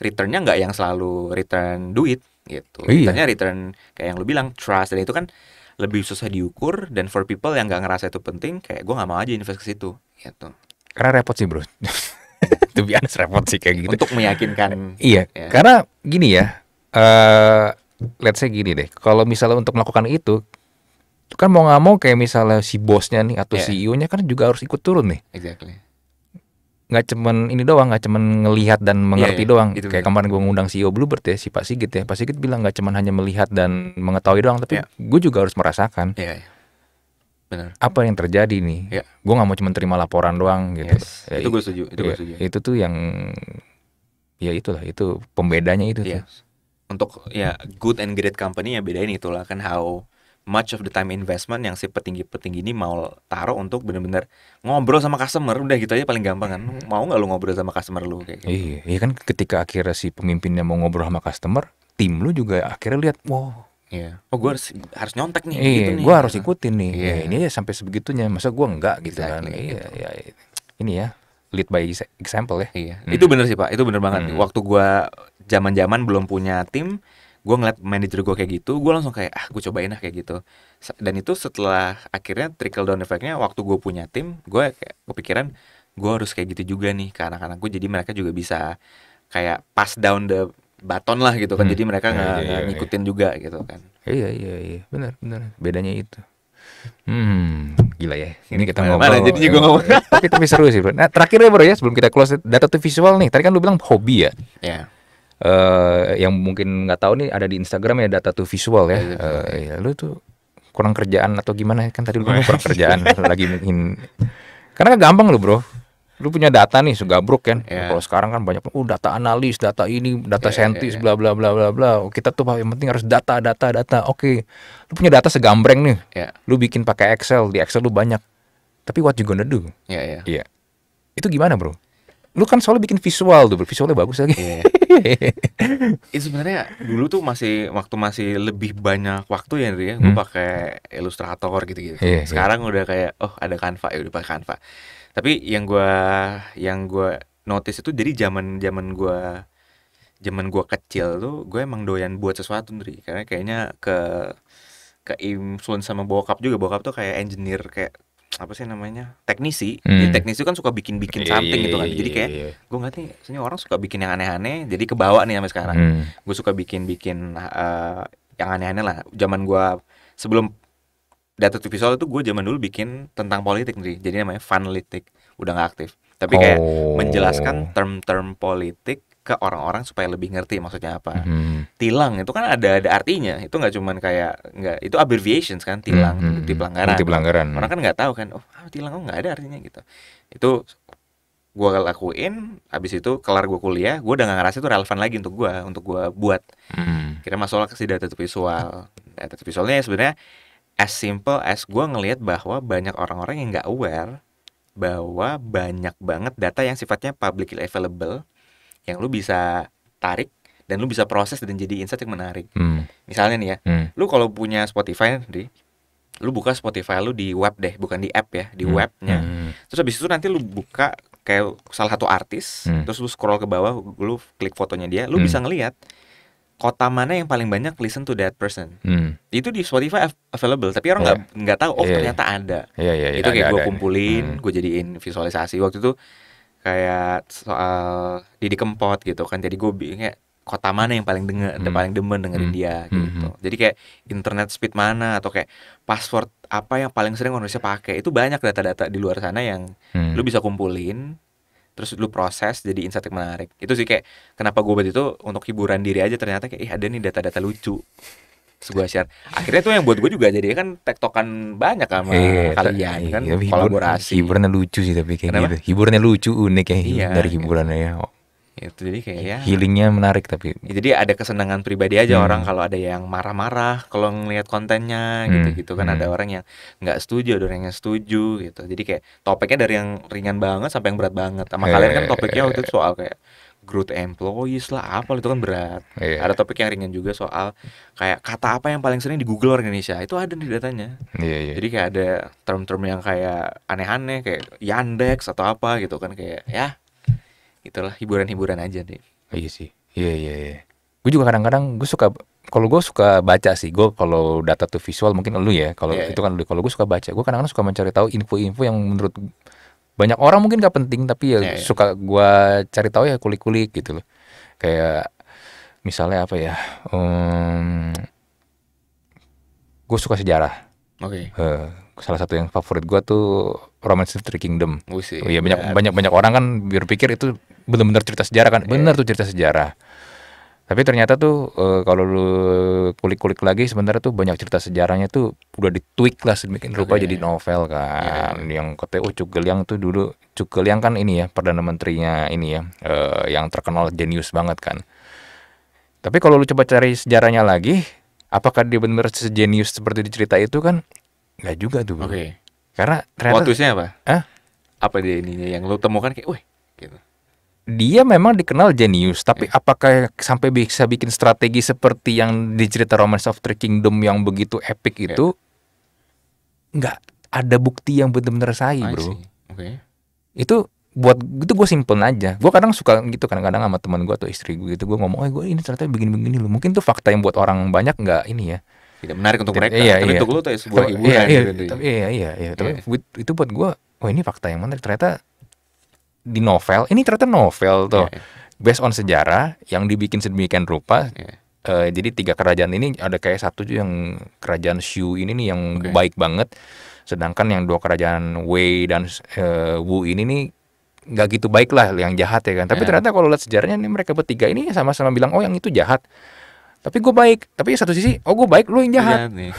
S1: returnnya nggak yang selalu return duit gitu. Iya. Returnnya return kayak yang lo bilang trust dan itu kan lebih susah diukur dan for people yang nggak ngerasa itu penting kayak gue nggak mau aja invest ke situ Gitu.
S2: Karena repot sih bro. Itu
S1: biasa repot sih kayak gitu. Untuk meyakinkan. Iya. Ya.
S2: Karena gini ya. Uh, let's say gini deh. Kalau misalnya untuk melakukan itu, kan mau nggak mau kayak misalnya si bosnya nih atau yeah. CEO-nya kan juga harus ikut turun nih. Exactly nggak cuman ini doang nggak cuman ngelihat dan mengerti yeah, yeah, doang kayak kemarin gue ngundang CEO Bluebird ya si Pak Sigit ya Pak Sigit bilang nggak cuman hanya melihat dan mengetahui doang tapi yeah. gue juga harus merasakan yeah, yeah. Benar. Apa yang terjadi nih? Ya. Gue nggak mau cuma terima laporan doang gitu. Yes. Ya, itu gue setuju. Itu ya, gue setuju. Itu tuh yang ya itulah itu pembedanya itu. Yes. Tuh.
S1: Untuk ya good and great company ya bedain itulah kan how much of the time investment yang si petinggi-petinggi ini mau taruh untuk benar-benar ngobrol sama customer udah gitu aja paling gampang kan
S2: mau nggak lu ngobrol sama customer lu kayak gitu. iya iya kan ketika akhirnya si pemimpinnya mau ngobrol sama customer tim lu juga akhirnya lihat wow Iya. Oh, gue iya. harus harus nyontek nih. Iya, gitu gue harus ikutin nih. Yeah. Ya, ini aja sampai sebegitunya. Masa gue enggak gitu kan? exactly, kan? Iya, gitu. Iya, iya, Ini ya lead by example
S1: ya. Iya. Hmm. Itu bener sih pak. Itu bener banget. Hmm. Waktu gue zaman-zaman belum punya tim, gue ngeliat manajer gue kayak gitu, gue langsung kayak ah gue cobain lah kayak gitu. Dan itu setelah akhirnya trickle down effectnya waktu gue punya tim, gue kayak kepikiran gue harus kayak gitu juga nih ke anak-anak gue. Jadi mereka juga bisa kayak pass down the baton lah gitu kan hmm. jadi mereka iya, nggak iya, iya, ngikutin juga gitu kan
S2: iya iya iya benar benar bedanya itu hmm gila ya ini kita Mana ngobrol jadi juga ngobrol eh, tapi tapi seru sih bro nah terakhir ya bro ya sebelum kita close data tuh visual nih tadi kan lu bilang hobi ya yeah. Uh, yang mungkin nggak tahu nih ada di Instagram ya data tuh visual ya. Yeah, uh, ya lu tuh kurang kerjaan atau gimana ya? kan tadi lu kurang kerjaan lagi mungkin karena gampang lu bro lu punya data nih segabruk kan yeah. kalau sekarang kan banyak oh data analis data ini data sentis, iya, iya, saintis yeah, yeah. bla bla bla bla bla oh, kita tuh yang penting harus data data data oke lu punya data segambreng nih yeah. lu bikin pakai Excel di Excel lu banyak tapi what you gonna do iya yeah, iya itu gimana bro lu kan selalu bikin visual tuh visualnya bagus lagi yeah.
S1: itu sebenarnya dulu tuh masih waktu masih lebih banyak waktu ya Andri ya hmm. pakai ilustrator gitu-gitu yeah, iya. sekarang yeah. udah kayak oh ada kanva ya udah pakai kanva tapi yang gue yang gue notice itu jadi zaman zaman gue zaman gue kecil tuh gue emang doyan buat sesuatu nih karena kayaknya ke ke influence sama bokap juga bokap tuh kayak engineer kayak apa sih namanya teknisi hmm. jadi teknisi kan suka bikin bikin iya, yeah, something gitu iya, kan jadi iya, kayak yeah, gue ngerti sebenarnya orang suka bikin yang aneh-aneh jadi kebawa nih sampai sekarang hmm. gue suka bikin bikin uh, eh, yang aneh-aneh lah zaman gue sebelum data tv visual itu gue zaman dulu bikin tentang politik nih jadi namanya fanlitik udah gak aktif tapi kayak oh. menjelaskan term-term politik ke orang-orang supaya lebih ngerti maksudnya apa. Hmm. Tilang itu kan ada ada artinya. Itu nggak cuman kayak nggak itu abbreviations kan tilang hmm. bukti pelanggaran. Bukti pelanggaran. Orang kan nggak tahu kan. Oh ah, tilang oh nggak ada artinya gitu. Itu gue lakuin. habis itu kelar gue kuliah, gue udah nggak ngerasa itu relevan lagi untuk gue untuk gue buat. Hmm. Kira masalah ke si data visual. Data visualnya ya sebenarnya as simple as gue ngelihat bahwa banyak orang-orang yang nggak aware bahwa banyak banget data yang sifatnya publicly available yang lu bisa tarik dan lu bisa proses dan jadi insight yang menarik. Hmm. Misalnya nih ya, hmm. lu kalau punya Spotify nanti, lu buka Spotify lu di web deh, bukan di app ya, di hmm. webnya. Hmm. Terus habis itu nanti lu buka kayak salah satu artis, hmm. terus lu scroll ke bawah, lu klik fotonya dia, lu hmm. bisa ngelihat kota mana yang paling banyak listen to that person. Hmm. Itu di Spotify available, tapi orang nggak yeah. nggak tahu oh yeah. Iya. ternyata ada. Yeah, yeah, yeah, itu kayak gue kumpulin, hmm. gue jadiin visualisasi waktu itu kayak soal Didi Kempot gitu kan jadi gue kayak kota mana yang paling denger hmm. paling demen dengerin hmm. dia hmm, gitu hmm. jadi kayak internet speed mana atau kayak password apa yang paling sering orang manusia pakai itu banyak data-data di luar sana yang hmm. lu bisa kumpulin terus lu proses jadi insight yang menarik itu sih kayak kenapa gue buat itu untuk hiburan diri aja ternyata kayak ih ada nih data-data lucu terus gue share akhirnya tuh yang buat gue juga jadi kan tektokan banyak sama e, kalian eh, kan hibur, kolaborasi
S2: hiburnya lucu sih tapi kayak Kenapa? gitu hiburannya lucu unik ya iya, dari hiburannya ya oh. itu jadi kayak ya healingnya menarik tapi ya,
S1: jadi ada kesenangan pribadi aja hmm. orang kalau ada yang marah-marah kalau ngelihat kontennya gitu-gitu hmm, kan hmm. ada orang yang nggak setuju ada orang yang setuju gitu jadi kayak topiknya dari yang ringan banget sampai yang berat banget sama e, kalian kan eh, topiknya waktu itu soal kayak growth employees lah apa itu kan berat. Yeah. Ada topik yang ringan juga soal kayak kata apa yang paling sering di Google orang Indonesia itu ada nih datanya. Yeah, yeah. Jadi kayak ada term-term yang kayak aneh-aneh kayak Yandex atau apa gitu kan kayak ya itulah hiburan-hiburan aja deh. Oh, iya sih.
S2: Iya iya iya. Gue juga kadang-kadang gue suka kalau gue suka baca sih gue kalau data tuh visual mungkin lu ya kalau yeah, iya. itu kan yeah. kalau gue suka baca gue kadang-kadang suka mencari tahu info-info yang menurut banyak orang mungkin gak penting tapi ya ya, ya. suka gua cari tahu ya kulik-kulik gitu loh kayak misalnya apa ya um, mmm, gue suka sejarah oke okay. uh, salah satu yang favorit gue tuh Romance of the Kingdom. Oh iya banyak banyak banyak orang kan pikir itu benar-benar cerita sejarah kan. Yeah. Benar tuh cerita sejarah. Tapi ternyata tuh e, kalau lu kulik-kulik lagi sebenarnya tuh banyak cerita sejarahnya tuh udah ditweak lah sedemikian rupa okay. Iya, jadi iya. novel iya, kan. Yeah. Yang katanya oh yang tuh dulu yang kan ini ya perdana menterinya ini ya e, yang terkenal jenius banget kan. Tapi kalau lu coba cari sejarahnya lagi, apakah dia benar sejenius seperti di cerita itu kan? Enggak juga tuh. Oke. Okay. Karena ternyata apa? Hah? Apa dia ininya yang lu temukan kayak, "Wih." gitu dia memang dikenal jenius, tapi yeah. apakah sampai bisa bikin strategi seperti yang di cerita Romance of Three Kingdom yang begitu epic yeah. itu nggak ada bukti yang benar-benar saya, bro. Okay. Itu buat itu gue simpel aja. Gue kadang suka gitu kadang-kadang sama teman gue atau istri gue gitu gue ngomong, oh, eh, gue ini ternyata begini-begini loh. Mungkin tuh fakta yang buat orang banyak nggak ini ya. Tidak menarik untuk mereka. Iya, iya. untuk lo tuh sebuah iya, hiburan. Iya, iya, gitu. iya, iya, iya. Tapi iya. itu buat gue, oh ini fakta yang menarik ternyata di novel ini ternyata novel tuh yeah. Iya. based on sejarah yang dibikin sedemikian rupa yeah. Iya. uh, jadi tiga kerajaan ini ada kayak satu yang kerajaan Shu ini nih yang okay. baik banget sedangkan yang dua kerajaan Wei dan uh, Wu ini nih nggak gitu baik lah yang jahat ya kan tapi yeah. ternyata kalau lihat sejarahnya nih mereka bertiga ini sama-sama bilang oh yang itu jahat tapi gue baik tapi satu sisi oh gue baik lu yang jahat, iya, nih.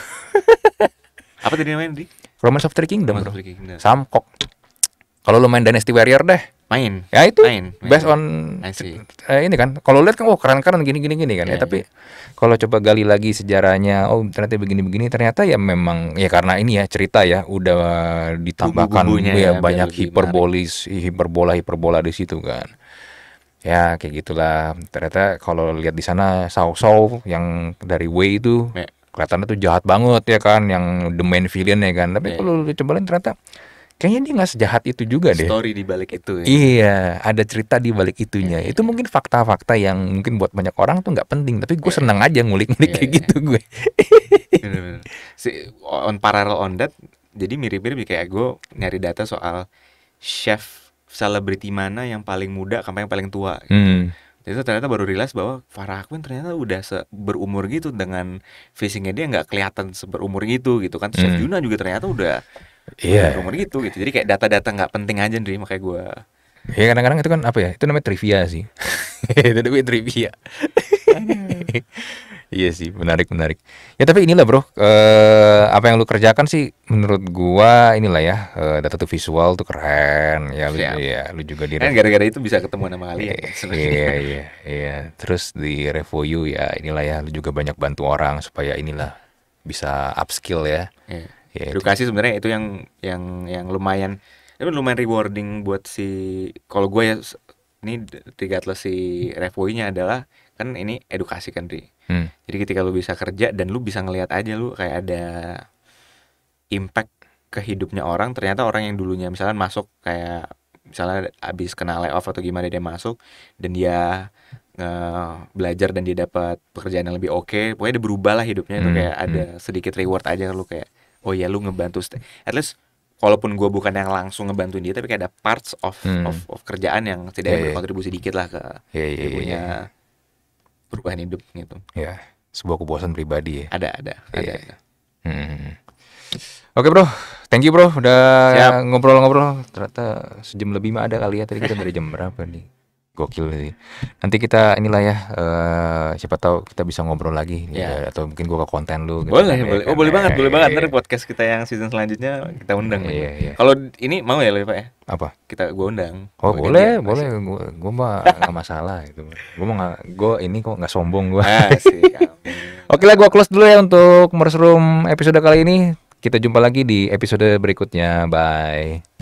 S2: apa tadi namanya di Romance of Three Kingdom Romance bro Kingdom. Samkok kalau lu main Dynasty Warrior deh main ya itu main, main. based on uh, ini kan kalau lihat kan oh keren keren gini gini gini kan yeah, ya iya, tapi yeah. kalau coba gali lagi sejarahnya oh ternyata begini begini ternyata ya memang ya karena ini ya cerita ya udah ditambahkan ya, ya banyak hiperbolis menarik. hiperbola hiperbola di situ kan ya kayak gitulah ternyata kalau lihat di sana Sao Sao yang dari way itu yeah. kelihatannya tuh jahat banget ya kan yang the main villain ya kan tapi yeah. kalau ya. coba lihat ternyata kayaknya dia nggak sejahat itu juga deh.
S1: Story di balik itu. Ya. Iya,
S2: ada cerita di balik itunya. Yeah, iya, itu yeah. mungkin fakta-fakta yang mungkin buat banyak orang tuh nggak penting, tapi gue yeah. seneng aja ngulik-ngulik yeah, kayak yeah. gitu iya. gue. bener, bener. Si
S1: on parallel on that, jadi mirip-mirip ya, kayak gue nyari data soal chef selebriti mana yang paling muda, sampai yang paling tua. Gitu. Hmm. Itu ternyata baru rilis bahwa Farah Aquin ternyata udah berumur gitu dengan facingnya dia nggak kelihatan seberumur gitu gitu kan. Terus hmm. Yuna juga ternyata udah yeah. rumor gitu gitu jadi kayak data-data nggak penting aja nih,
S2: makanya gue ya kadang-kadang itu kan apa ya itu namanya trivia sih itu namanya trivia hmm. iya sih menarik menarik ya tapi inilah bro uh, apa yang lu kerjakan sih menurut gua inilah ya uh, data tuh visual tuh keren ya lu, Siap. ya, lu juga di kan gara-gara itu bisa ketemu nama Ali ya kan, iya iya iya terus di Revoyu ya inilah ya lu juga banyak bantu orang supaya inilah bisa upskill ya yeah ya, edukasi sebenarnya itu yang
S1: yang yang lumayan itu ya kan lumayan rewarding buat si kalau gue ya ini regardless si revoinya adalah kan ini edukasi kan Ri. Hmm. Jadi ketika lu bisa kerja dan lu bisa ngelihat aja lu kayak ada impact ke hidupnya orang ternyata orang yang dulunya misalnya masuk kayak misalnya abis kena layoff atau gimana dia masuk dan dia uh, belajar dan dia dapat pekerjaan yang lebih oke okay, pokoknya dia berubah lah hidupnya hmm. itu kayak hmm. ada sedikit reward aja lu kayak oh ya lu ngebantu at least walaupun gue bukan yang langsung ngebantu dia tapi kayak ada parts of hmm. of, of kerjaan yang tidak yeah, iya. berkontribusi yeah. dikit lah ke yeah, yeah, yeah.
S2: perubahan hidup gitu ya yeah. sebuah kepuasan pribadi ya ada ada yeah. ada, ada. Hmm. Oke okay, bro, thank you bro udah ngobrol-ngobrol. Ternyata sejam lebih mah ada kali ya tadi kita dari jam berapa nih? gokil sih. Nanti kita inilah ya uh, siapa tahu kita bisa ngobrol lagi yeah. ya, atau mungkin gua ke konten lu gitu. Boleh, kan, ya kan oh, boleh. Ya, oh, boleh banget, boleh banget. Iya, Ntar
S1: iya. podcast kita yang season selanjutnya
S2: kita undang Iya, yeah, yeah.
S1: Iya, Kalau ini mau ya lebih Pak ya? Apa? Kita
S2: gua undang. Oh, gua boleh, ganti, boleh. Gua gua mah gak masalah gitu. Gua mau gak, gua ini kok nggak sombong gua. Ah, Oke lah, gua close dulu ya untuk Mars Room episode kali ini. Kita jumpa lagi di episode berikutnya. Bye.